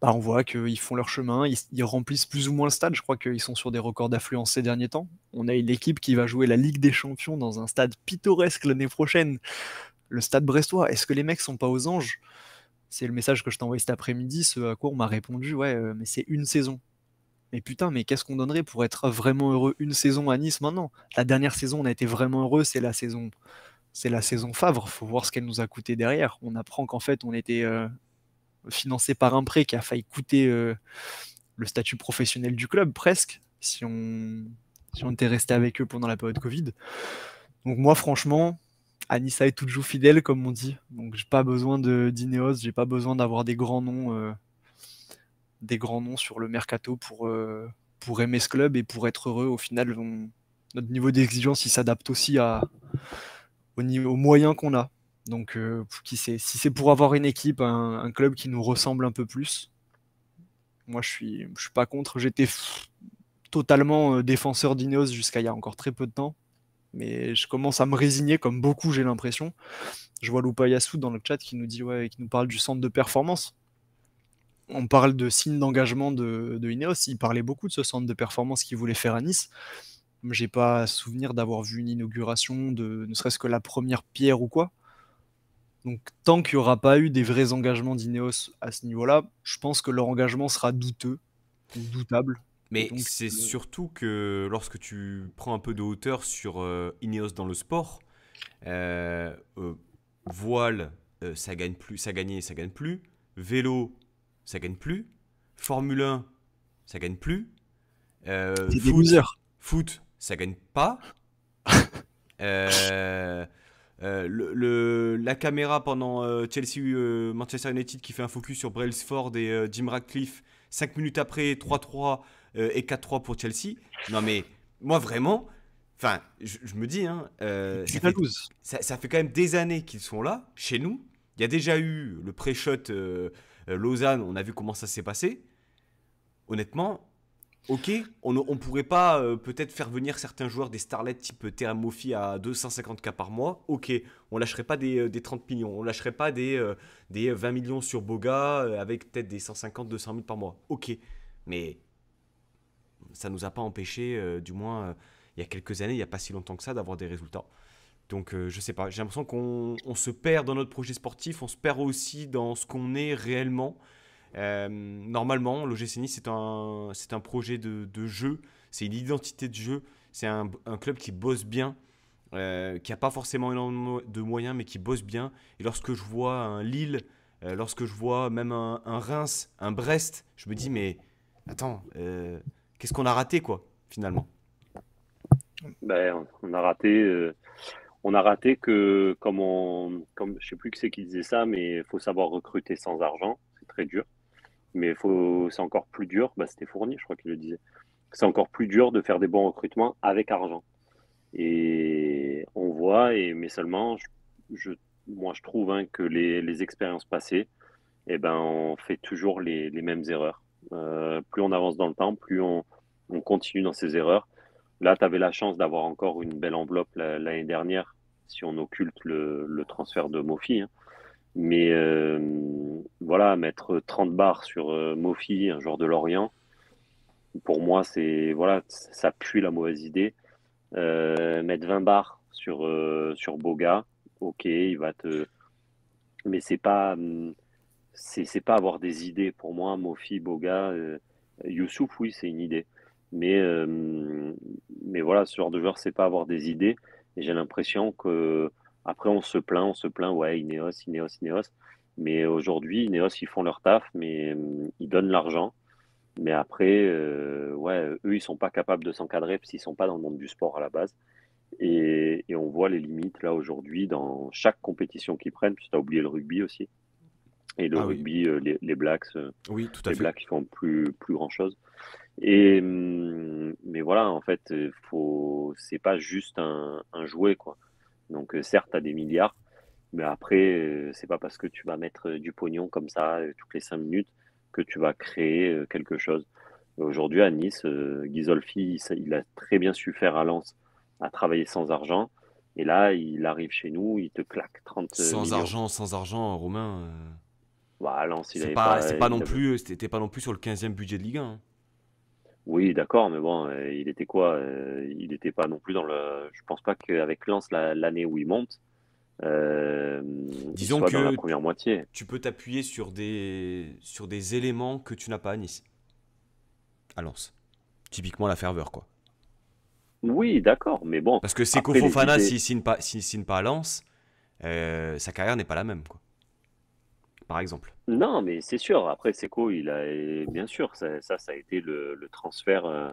Bah, on voit qu'ils font leur chemin, ils, remplissent plus ou moins le stade. Je crois qu'ils sont sur des records d'affluence ces derniers temps. On a une équipe qui va jouer la Ligue des Champions dans un stade pittoresque l'année prochaine, le stade brestois. Est-ce que les mecs sont pas aux anges C'est le message que je t'ai envoyé cet après-midi, ce à quoi on m'a répondu ouais, euh, mais c'est une saison. Mais putain, mais qu'est-ce qu'on donnerait pour être vraiment heureux une saison à Nice maintenant La dernière saison, on a été vraiment heureux, c'est la saison, c'est la saison Favre. Faut voir ce qu'elle nous a coûté derrière. On apprend qu'en fait, on était euh, financé par un prêt qui a failli coûter euh, le statut professionnel du club presque, si on si on était resté avec eux pendant la période Covid. Donc moi, franchement, Nice, à ça est toujours fidèle, comme on dit. Donc j'ai pas besoin de je j'ai pas besoin d'avoir des grands noms. Euh, des grands noms sur le mercato pour, euh, pour aimer ce club et pour être heureux. Au final, notre niveau d'exigence, il s'adapte aussi au niveau, aux moyens qu'on a. Donc, euh, qui sait, si c'est pour avoir une équipe, un, club qui nous ressemble un peu plus, moi, je suis, je suis pas contre. J'étais totalement euh, défenseur d'Ineos jusqu'à il y a encore très peu de temps. Mais je commence à me résigner, comme beaucoup, j'ai l'impression. Je vois Lupa dans le chat qui nous dit, ouais, qui nous parle du centre de performance on parle de signe d'engagement de, Ineos. Il parlait beaucoup de ce centre de performance qu'il voulait faire à Nice. n'ai pas souvenir d'avoir vu une inauguration de ne serait-ce que la première pierre ou quoi. Donc tant qu'il n'y aura pas eu des vrais engagements d'Ineos à ce niveau-là, je pense que leur engagement sera douteux, doutable. Mais c'est euh, surtout que lorsque tu prends un peu de hauteur sur euh, Ineos dans le sport, euh, voile, ça gagne plus, ça gagnait, ça gagne plus. Vélo, ça gagne plus. Formule 1, ça gagne plus. Euh, foot, foot, ça gagne pas. Euh, euh, le, la caméra pendant euh, Chelsea Manchester United qui fait un focus sur Brailsford et Jim Radcliffe, 5 minutes après 3-3 et 4-3 pour Chelsea non mais moi vraiment enfin je, me dis hein, ça, fait, ça, ça, fait, quand même des années qu'ils sont là chez nous il y a déjà eu le pré-shot euh, Lausanne, on a vu comment ça s'est passé. Honnêtement, ok, on ne pourrait pas euh, peut-être faire venir certains joueurs des starlets type Teramofi à 250k par mois. Ok, on lâcherait pas des, 30 euh, millions, on lâcherait pas des, 20 millions sur Boga avec peut-être des 150, 200 000 par mois. Ok, mais ça ne nous a pas empêché, du moins il y a quelques années, il n'y a pas si longtemps que ça, d'avoir des résultats. Donc euh, je sais pas, j'ai l'impression qu'on on se perd dans notre projet sportif, on se perd aussi dans ce qu'on est réellement. Euh, normalement, l'OGC Nice, c'est un, c'est un projet de, de jeu, c'est une identité de jeu, c'est un, club qui bosse bien, euh, qui n'a pas forcément énormément de moyens, mais qui bosse bien. Et lorsque je vois un Lille, lorsque je vois même un, Reims, un Brest, je me dis, mais attends, qu'est-ce qu'on a raté, quoi, finalement ben, On a raté on a raté que, comme on, comme je sais plus que c'est qui disait ça, mais il faut savoir recruter sans argent, c'est très dur. Mais faut, c'est encore plus dur. Bah, c'était Fournier, je crois qu'il le disait. C'est encore plus dur de faire des bons recrutements avec argent. Et on voit, et mais seulement, je, moi je trouve hein, que les, expériences passées, eh ben, on fait toujours les, mêmes erreurs. Euh, plus on avance dans le temps, plus on, on continue dans ces erreurs. Là, tu avais la chance d'avoir encore une belle enveloppe l'année dernière, si on occulte le, transfert de Mofi. Hein. Mais euh, voilà, mettre 30 barres sur euh, Mofi, un joueur de Lorient, pour moi, c'est voilà, ça pue la mauvaise idée. Euh, mettre 20 bars sur, sur Boga, ok, il va te. Mais c'est pas. C'est pas avoir des idées. Pour moi, Mofi, Boga, Youssouf, oui, c'est une idée. Mais, euh, mais voilà, ce genre de joueur, c'est pas avoir des idées. Et j'ai l'impression que après, on se plaint, on se plaint, ouais, Ineos, Ineos, Ineos. Mais aujourd'hui, Ineos, ils font leur taf, mais euh, ils donnent l'argent. Mais après, euh, ouais, eux, ils sont pas capables de s'encadrer parce qu'ils sont pas dans le monde du sport à la base. Et, et on voit les limites là aujourd'hui dans chaque compétition qu'ils prennent. Tu as oublié le rugby aussi. Et le ah rugby, les, Blacks, oui, tout les Blacks, ils font plus, plus grand chose. Hum, mais voilà, en fait, euh, faut, c'est pas juste un, jouet, quoi. Donc, euh, certes, tu des milliards, mais après, euh, c'est pas parce que tu vas mettre du pognon comme ça toutes les cinq minutes que tu vas créer quelque chose. Aujourd'hui, à Nice, Ghisolfi, il a très bien su faire à Lens, à travailler sans argent. Et là, il arrive chez nous, il te claque 30 Sans argent, sans argent, Romain. Bah, Lens, il c'est pas, pas non plus, c'était pas non plus sur le 15e budget de Ligue 1. Oui, d'accord, mais bon, euh, il était quoi euh, Il n'était pas non plus dans le. Je pense pas qu'avec Lens, l'année où il monte, euh, Disons que la première moitié. Tu peux t'appuyer sur des, sur des éléments que tu n'as pas à Nice, à Lens. Typiquement la ferveur, quoi. Oui, d'accord, mais bon. Parce que c'est Fofana, s'il signe pas, signe pas à Lens, sa carrière n'est pas la même, quoi par exemple. Non, mais c'est sûr. Après, Seco, il a, bien sûr, ça, ça, a été le, transfert, euh,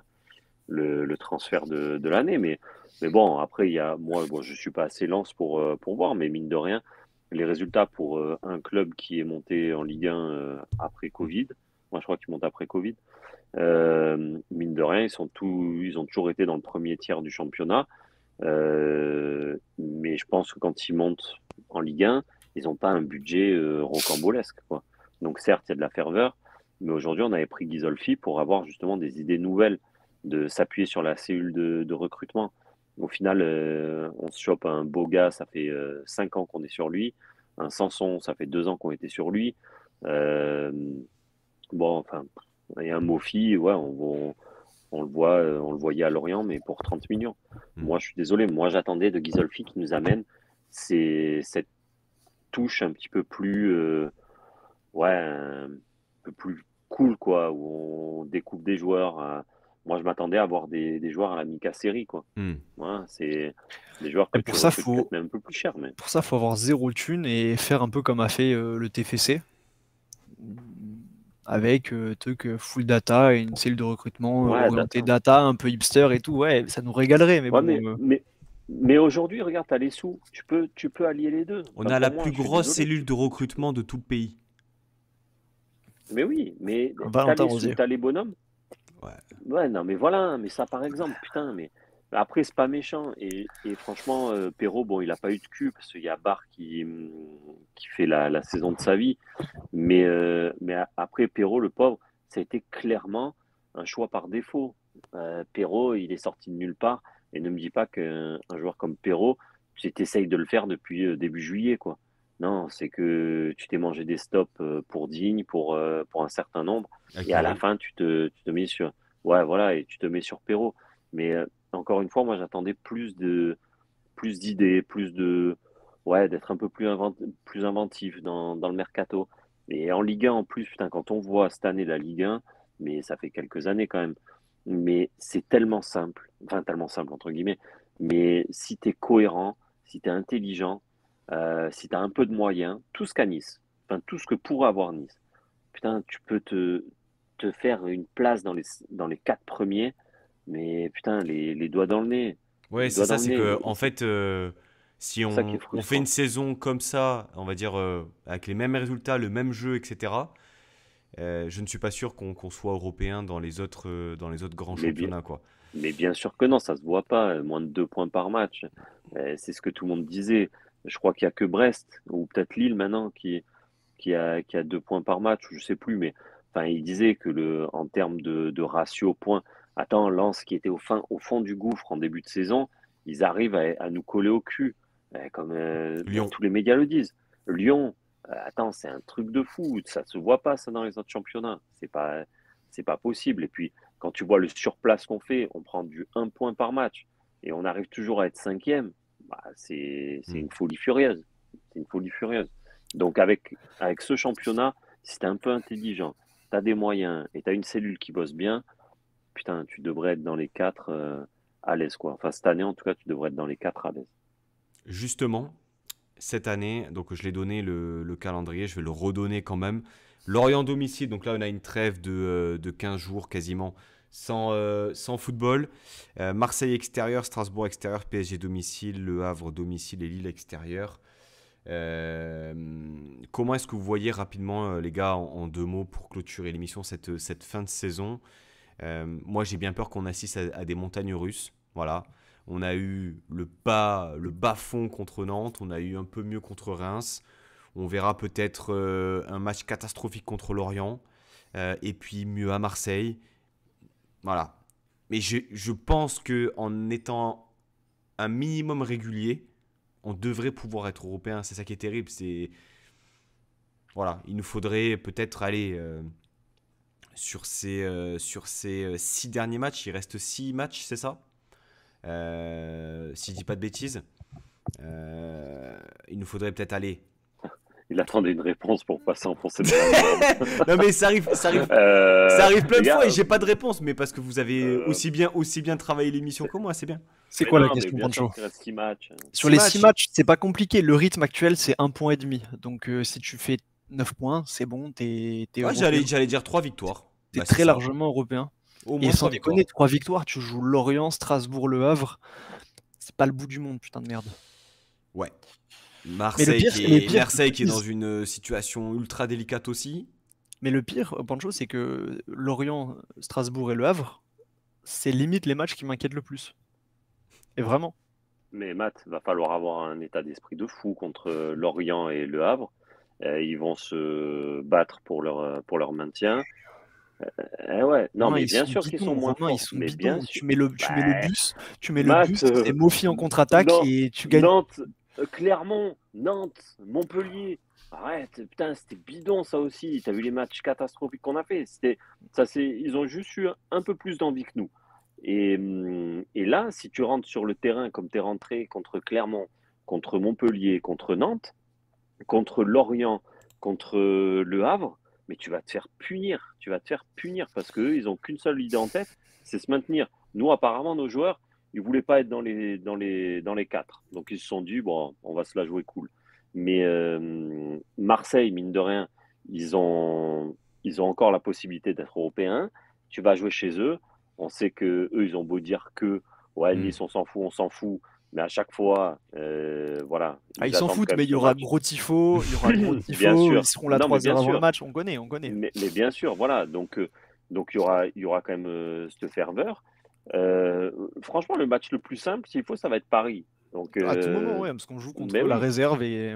le, transfert de, de l'année. Mais, mais bon, après, il y a, moi, bon, je suis pas assez lance pour, euh, pour voir, mais mine de rien, les résultats pour euh, un club qui est monté en Ligue 1 après Covid, moi, je crois qu'il monte après Covid. mine de rien, ils sont tous, ils ont toujours été dans le premier tiers du championnat. mais je pense que quand ils montent en Ligue 1, ils n'ont pas un budget euh, rocambolesque. Quoi. Donc certes, il y a de la ferveur, mais aujourd'hui, on avait pris Ghisolfi pour avoir justement des idées nouvelles, de s'appuyer sur la cellule de, recrutement. Au final, euh, on se chope un beau gars, ça fait 5 euh, ans qu'on est sur lui. Un Sanson, ça fait 2 ans qu'on était sur lui. bon, enfin, et un Mofi, ouais, on, le voit, on le voyait à Lorient, mais pour 30 millions. Hmm. Moi, je suis désolé, moi j'attendais de Ghisolfi qui nous amène cette touche un petit peu plus, euh, ouais, un peu plus cool, quoi, où on découpe des joueurs. Euh, moi, je m'attendais à avoir des, joueurs à la Mika série, quoi. Hmm. c'est des joueurs que pour ça, faut... un peu plus cher. Mais... Pour ça, faut avoir zéro thune et faire un peu comme a fait euh, le TFC avec euh, truc full data et une cellule de recrutement orientée data. un peu hipster et tout. Ouais, ça nous régalerait. Mais, mais aujourd'hui, regarde, tu as les sous. Tu peux, tu peux allier les deux. On a la plus grosse cellule de recrutement de tout le pays. Mais oui, mais t'as les, as les bonhommes. Ouais. ouais. non, mais voilà, mais ça par exemple, putain, mais après, c'est pas méchant. Et, franchement, euh, Perrault, bon, il a pas eu de cul parce qu'il y a Barr qui, qui fait la, saison de sa vie. Mais, euh, mais après, Perrault, le pauvre, ça a été clairement un choix par défaut. Euh, Perrault, il est sorti de nulle part. Et ne me dis pas qu'un joueur comme Perrault, tu essayes de le faire depuis euh, début juillet. quoi. Non, c'est que tu t'es mangé des stops euh, pour Digne, pour, euh, pour un certain nombre. Et à la fin, tu te, tu te, mets sur. Ouais, voilà, et tu te mets sur Perrault. Mais encore une fois, moi, j'attendais plus de plus d'idées, plus de. Ouais, d'être un peu plus, plus inventif dans, dans, le mercato. Et en Ligue 1, en plus, putain, quand on voit cette année la Ligue 1, mais ça fait quelques années quand même mais c'est tellement simple, enfin tellement simple entre guillemets, mais si tu es cohérent, si tu es intelligent, euh, si tu as un peu de moyens, tout ce qu'a Nice, enfin tout ce que pourrait avoir Nice, putain, tu peux te, te faire une place dans les, dans les quatre premiers, mais putain, les, les doigts dans le nez. Ouais, c'est ça, c'est que en fait, si on, on, fait une saison comme ça, on va dire euh, avec les mêmes résultats, le même jeu, etc., euh, je ne suis pas sûr qu'on soit européen dans les autres, euh, dans les autres grands championnats. quoi. Mais bien sûr que non, ça ne se voit pas, euh, moins de deux points par match. c'est ce que tout le monde disait. Je crois qu'il n'y a que Brest, ou peut-être Lille maintenant, qui, qui, a, qui a deux points par match, je ne sais plus, mais enfin, il disait que le, en termes de, ratio points, attends, Lens qui était au, fin, au fond du gouffre en début de saison, ils arrivent à, nous coller au cul, comme tous les médias le disent. Lyon, euh, attends, c'est un truc de fou. Ça se voit pas ça dans les autres championnats. C'est pas, c'est pas possible. Et puis quand tu vois le surplace qu'on fait, on prend du 1 point par match et on arrive toujours à être cinquième. Bah, c'est mm. une folie furieuse. C'est une folie furieuse. Donc avec avec ce championnat, si es un peu intelligent, tu as des moyens et tu as une cellule qui bosse bien, putain, tu devrais être dans les 4 euh, à l'aise quoi. Enfin cette année en tout cas, tu devrais être dans les 4 à l'aise. Justement, cette année, donc je l'ai donné le, calendrier, je vais le redonner quand même. Lorient domicile, donc là on a une trêve de, 15 euh, jours quasiment sans, euh, football. Euh, Marseille extérieur, Strasbourg extérieur, PSG domicile, Le Havre domicile et Lille extérieur. comment est-ce que vous voyez rapidement, les gars, en, deux mots pour clôturer l'émission, cette, cette fin de saison Moi j'ai bien peur qu'on assiste à, à, des montagnes russes. Voilà. On a eu le bas, le bas fond contre Nantes, on a eu un peu mieux contre Reims. On verra peut-être euh, un match catastrophique contre Lorient, euh, et puis mieux à Marseille. Voilà. Mais je, pense que en étant un minimum régulier, on devrait pouvoir être européen. C'est ça qui est terrible. C'est voilà, il nous faudrait peut-être aller euh, sur ces, sur ces six derniers matchs. Il reste six matchs, c'est ça s'il euh, si pas de bêtises, euh, il nous faudrait peut-être aller. Il attendait une réponse pour passer en français Non mais ça arrive, ça arrive, euh, plein de fois et j'ai pas de réponse, mais parce que vous avez aussi bien, aussi bien travaillé l'émission que moi, c'est bien. C'est quoi la question, hein. Sur les 6 matchs, c'est pas compliqué. Le rythme actuel, c'est un point et demi. Donc si tu fais 9 points, c'est bon, t'es. j'allais dire 3 victoires. T'es bah, très largement européen. Au moins et sans trois victoires, tu joues Lorient, Strasbourg, Le Havre. C'est pas le bout du monde, putain de merde. Ouais. Marseille, pire, qui, est, Marseille qui est dans une euh, situation ultra délicate aussi. Mais le pire, euh, Pancho, c'est que Lorient, Strasbourg et Le Havre, c'est limite les matchs qui m'inquiètent le plus. Et vraiment. Mais Matt, va falloir avoir un état d'esprit de fou contre euh, Lorient et Le Havre. ils vont se battre pour leur, pour leur maintien. Eh ouais, non, mais bien sûr qu'ils sont moins Ils sont bien tu mets le, tu mets le bah, bus, tu mets le bus, euh, et Mofi en contre-attaque et tu gagnes. Nantes, euh, Clermont, Nantes, Montpellier. Arrête, putain, c'était bidon ça aussi. T'as vu les matchs catastrophiques qu'on a fait. C'était, ça, c'est, ils ont juste eu un peu plus d'envie que nous. Et, hum, et là, si tu rentres sur le terrain comme t'es rentré contre Clermont, contre Montpellier, contre Nantes, contre Lorient, contre euh, Le Havre, mais tu vas te faire punir. Tu vas te faire punir parce qu'eux, ils n'ont qu'une seule idée en tête, c'est se maintenir. Nous, apparemment, nos joueurs, ils ne voulaient pas être dans les, dans, les, dans les quatre. Donc, ils se sont dit, bon, on va se la jouer cool. Mais euh, Marseille, mine de rien, ils ont, ils ont encore la possibilité d'être européens. Tu vas jouer chez eux. On sait que eux, ils ont beau dire que, ouais, hmm. Nice, on s'en fout, on s'en fout. Mais à chaque fois, euh, voilà. Ah, ils s'en foutent, mais il y aura gros il y aura gros tifo, bien sûr. ils seront là trois heures avant le match, on connaît, on connaît. Mais, bien sûr, voilà, donc euh, donc il y aura, il y aura quand même euh, cette ferveur. franchement, le match le plus simple, s'il faut, ça va être Paris. Donc, à tout moment, ouais, parce qu'on joue contre la réserve et.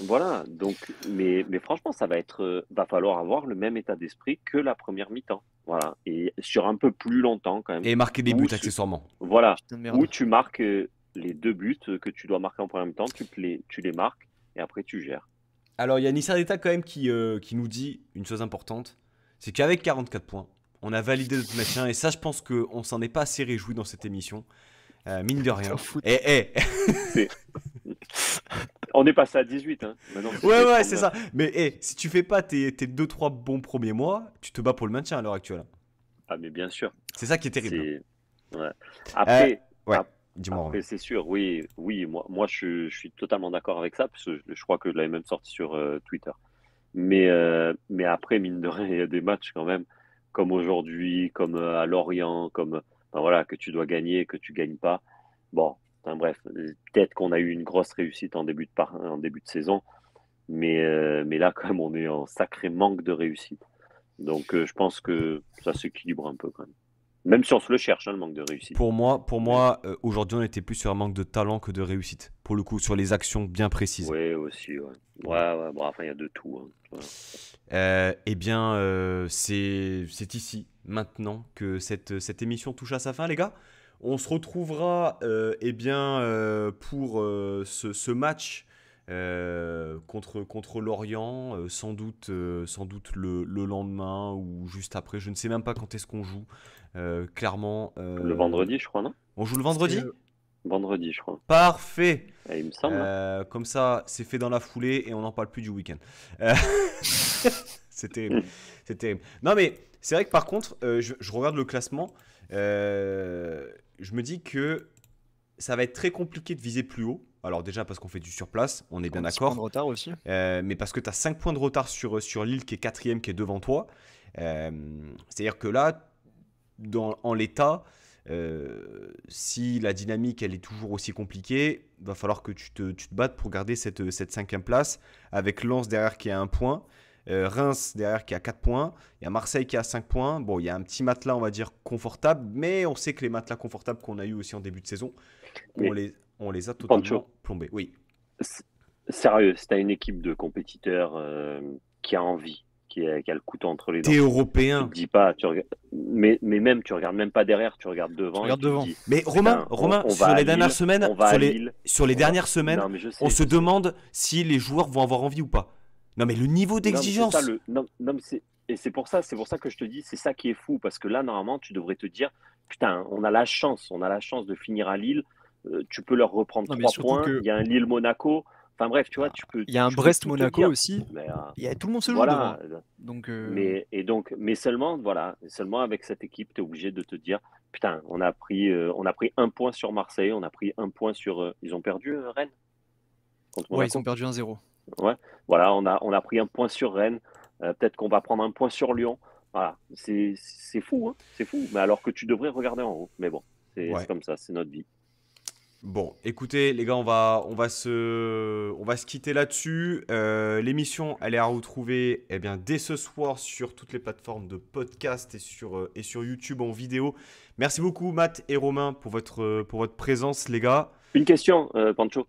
Voilà, donc, mais, mais franchement, ça va être, va falloir avoir le même état d'esprit que la première mi-temps. Voilà, et sur un peu plus longtemps quand même. Et marquer des buts accessoirement. Voilà, où tu marques, les deux buts que tu dois marquer en premier temps tu les, tu les marques et après tu gères. Alors, il y a Nissan d'État quand même qui, euh, qui nous dit une chose importante c'est qu'avec 44 points, on a validé notre maintien et ça, je pense qu'on s'en est pas assez réjoui dans cette émission. Euh, mine de rien. Eh, eh. on est passé à 18. Hein. ouais, ouais, c'est ça. Mais eh, si tu fais pas tes 2-3 bons premiers mois, tu te bats pour le maintien à l'heure actuelle. Ah, mais bien sûr. C'est ça qui est terrible. Après, euh, après c'est sûr, oui, oui moi, moi je, suis totalement d'accord avec ça, parce que je, crois que je l'avais même sorti sur euh, Twitter. Mais, euh, mais après, mine de rien, il y a des matchs quand même, comme aujourd'hui, comme euh, à Lorient, comme, ben voilà, que tu dois gagner, que tu gagnes pas. Bon, bref, peut-être qu'on a eu une grosse réussite en début de, par... en début de saison, mais, mais là, quand même, on est en sacré manque de réussite. Donc, je pense que ça s'équilibre un peu quand même. Même si on se le cherche, hein, le manque de réussite. Pour moi, pour moi euh, aujourd'hui, on était plus sur un manque de talent que de réussite. Pour le coup, sur les actions bien précises. Oui, aussi. Ouais, ouais, ouais bon, enfin, il y a de tout. Hein. Euh, eh bien, euh, c'est ici, maintenant, que cette, cette émission touche à sa fin, les gars. On se retrouvera euh, eh bien, pour ce, match contre, contre l'Orient, sans doute, sans doute le, le, lendemain ou juste après. Je ne sais même pas quand est-ce qu'on joue. Euh, clairement. Euh, le vendredi, je crois, non On joue le vendredi Vendredi, je crois. Parfait. Eh, il me semble. Hein. Euh, comme ça, c'est fait dans la foulée et on n'en parle plus du week-end. Euh... c'est terrible. Hmm. c'est terrible. Non, mais c'est vrai que par contre, je, regarde le classement. je me dis que ça va être très compliqué de viser plus haut. Alors, déjà, parce qu'on fait du surplace, on est bien d'accord. mais parce que tu as 5 points de retard sur, sur qui est quatrième, qui est devant toi. C'est-à-dire que là, en l'état, euh, si la dynamique elle est toujours aussi compliquée, il va falloir que tu te, battes pour garder cette, cinquième place avec Lens derrière qui a un point, euh, Reims derrière qui a 4 points, il y a Marseille qui a 5 points. Bon, il y a un petit matelas, on va dire, confortable, mais on sait que les matelas confortables qu'on a eu aussi en début de saison, on les, a totalement plombés. Oui. Sérieux, si tu une équipe de compétiteurs euh, qui a envie, qui a, entre les dents. T'es européen. Tu dis pas, mais, mais même, tu regardes même pas derrière, tu regardes devant. devant. mais Romain, Romain sur les dernières semaines, sur les, sur les dernières semaines, on se demande si les joueurs vont avoir envie ou pas. Non, mais le niveau d'exigence. Le... et c'est pour ça, c'est pour ça que je te dis, c'est ça qui est fou, parce que là, normalement, tu devrais te dire, putain, on a la chance, on a la chance de finir à Lille. Euh, tu peux leur reprendre trois points. Il y a un Lille-Monaco. Enfin bref, tu vois, ah. tu peux. Il y a un Brest-Monaco aussi. Euh, il y a, tout le monde se joue. Voilà. Euh, donc, euh, mais, et donc, mais seulement, voilà, seulement avec cette équipe, tu es obligé de te dire putain, on a, pris, on a pris un point sur Marseille, on a pris un point sur. ils ont perdu Rennes Ouais, ils ont perdu 1-0. Ouais, voilà, on a, on a pris un point sur Rennes. Peut-être qu'on va prendre un point sur Lyon. Voilà, c'est fou, hein, c'est fou. Mais alors que tu devrais regarder en haut. Mais bon, c'est comme ça, c'est notre vie. Bon, écoutez les gars, on va, on va, se, on va se quitter là-dessus. Euh, l'émission, elle est à retrouver eh bien, dès ce soir sur toutes les plateformes de podcast et sur, euh, et sur YouTube en vidéo. Merci beaucoup Matt et Romain pour votre, pour votre présence les gars. Une question, euh, Pancho.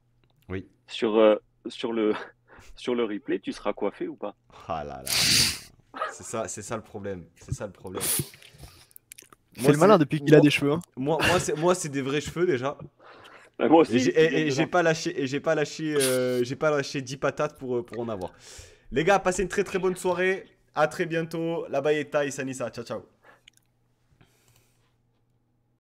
Oui. Sur, sur, le, sur le replay, tu seras coiffé ou pas Ah là là. c'est ça, ça le problème. C'est ça le problème. C'est malin depuis qu'il a des cheveux. Hein. Moi, Moi, moi c'est des vrais cheveux déjà. Bah, moi aussi. Et j'ai, pas lâché, et j'ai pas lâché, euh, j'ai pas lâché 10 patates pour, euh, pour en avoir. Les gars, passez une très très bonne soirée. À très bientôt. La bailleta et Sanissa. Ciao ciao.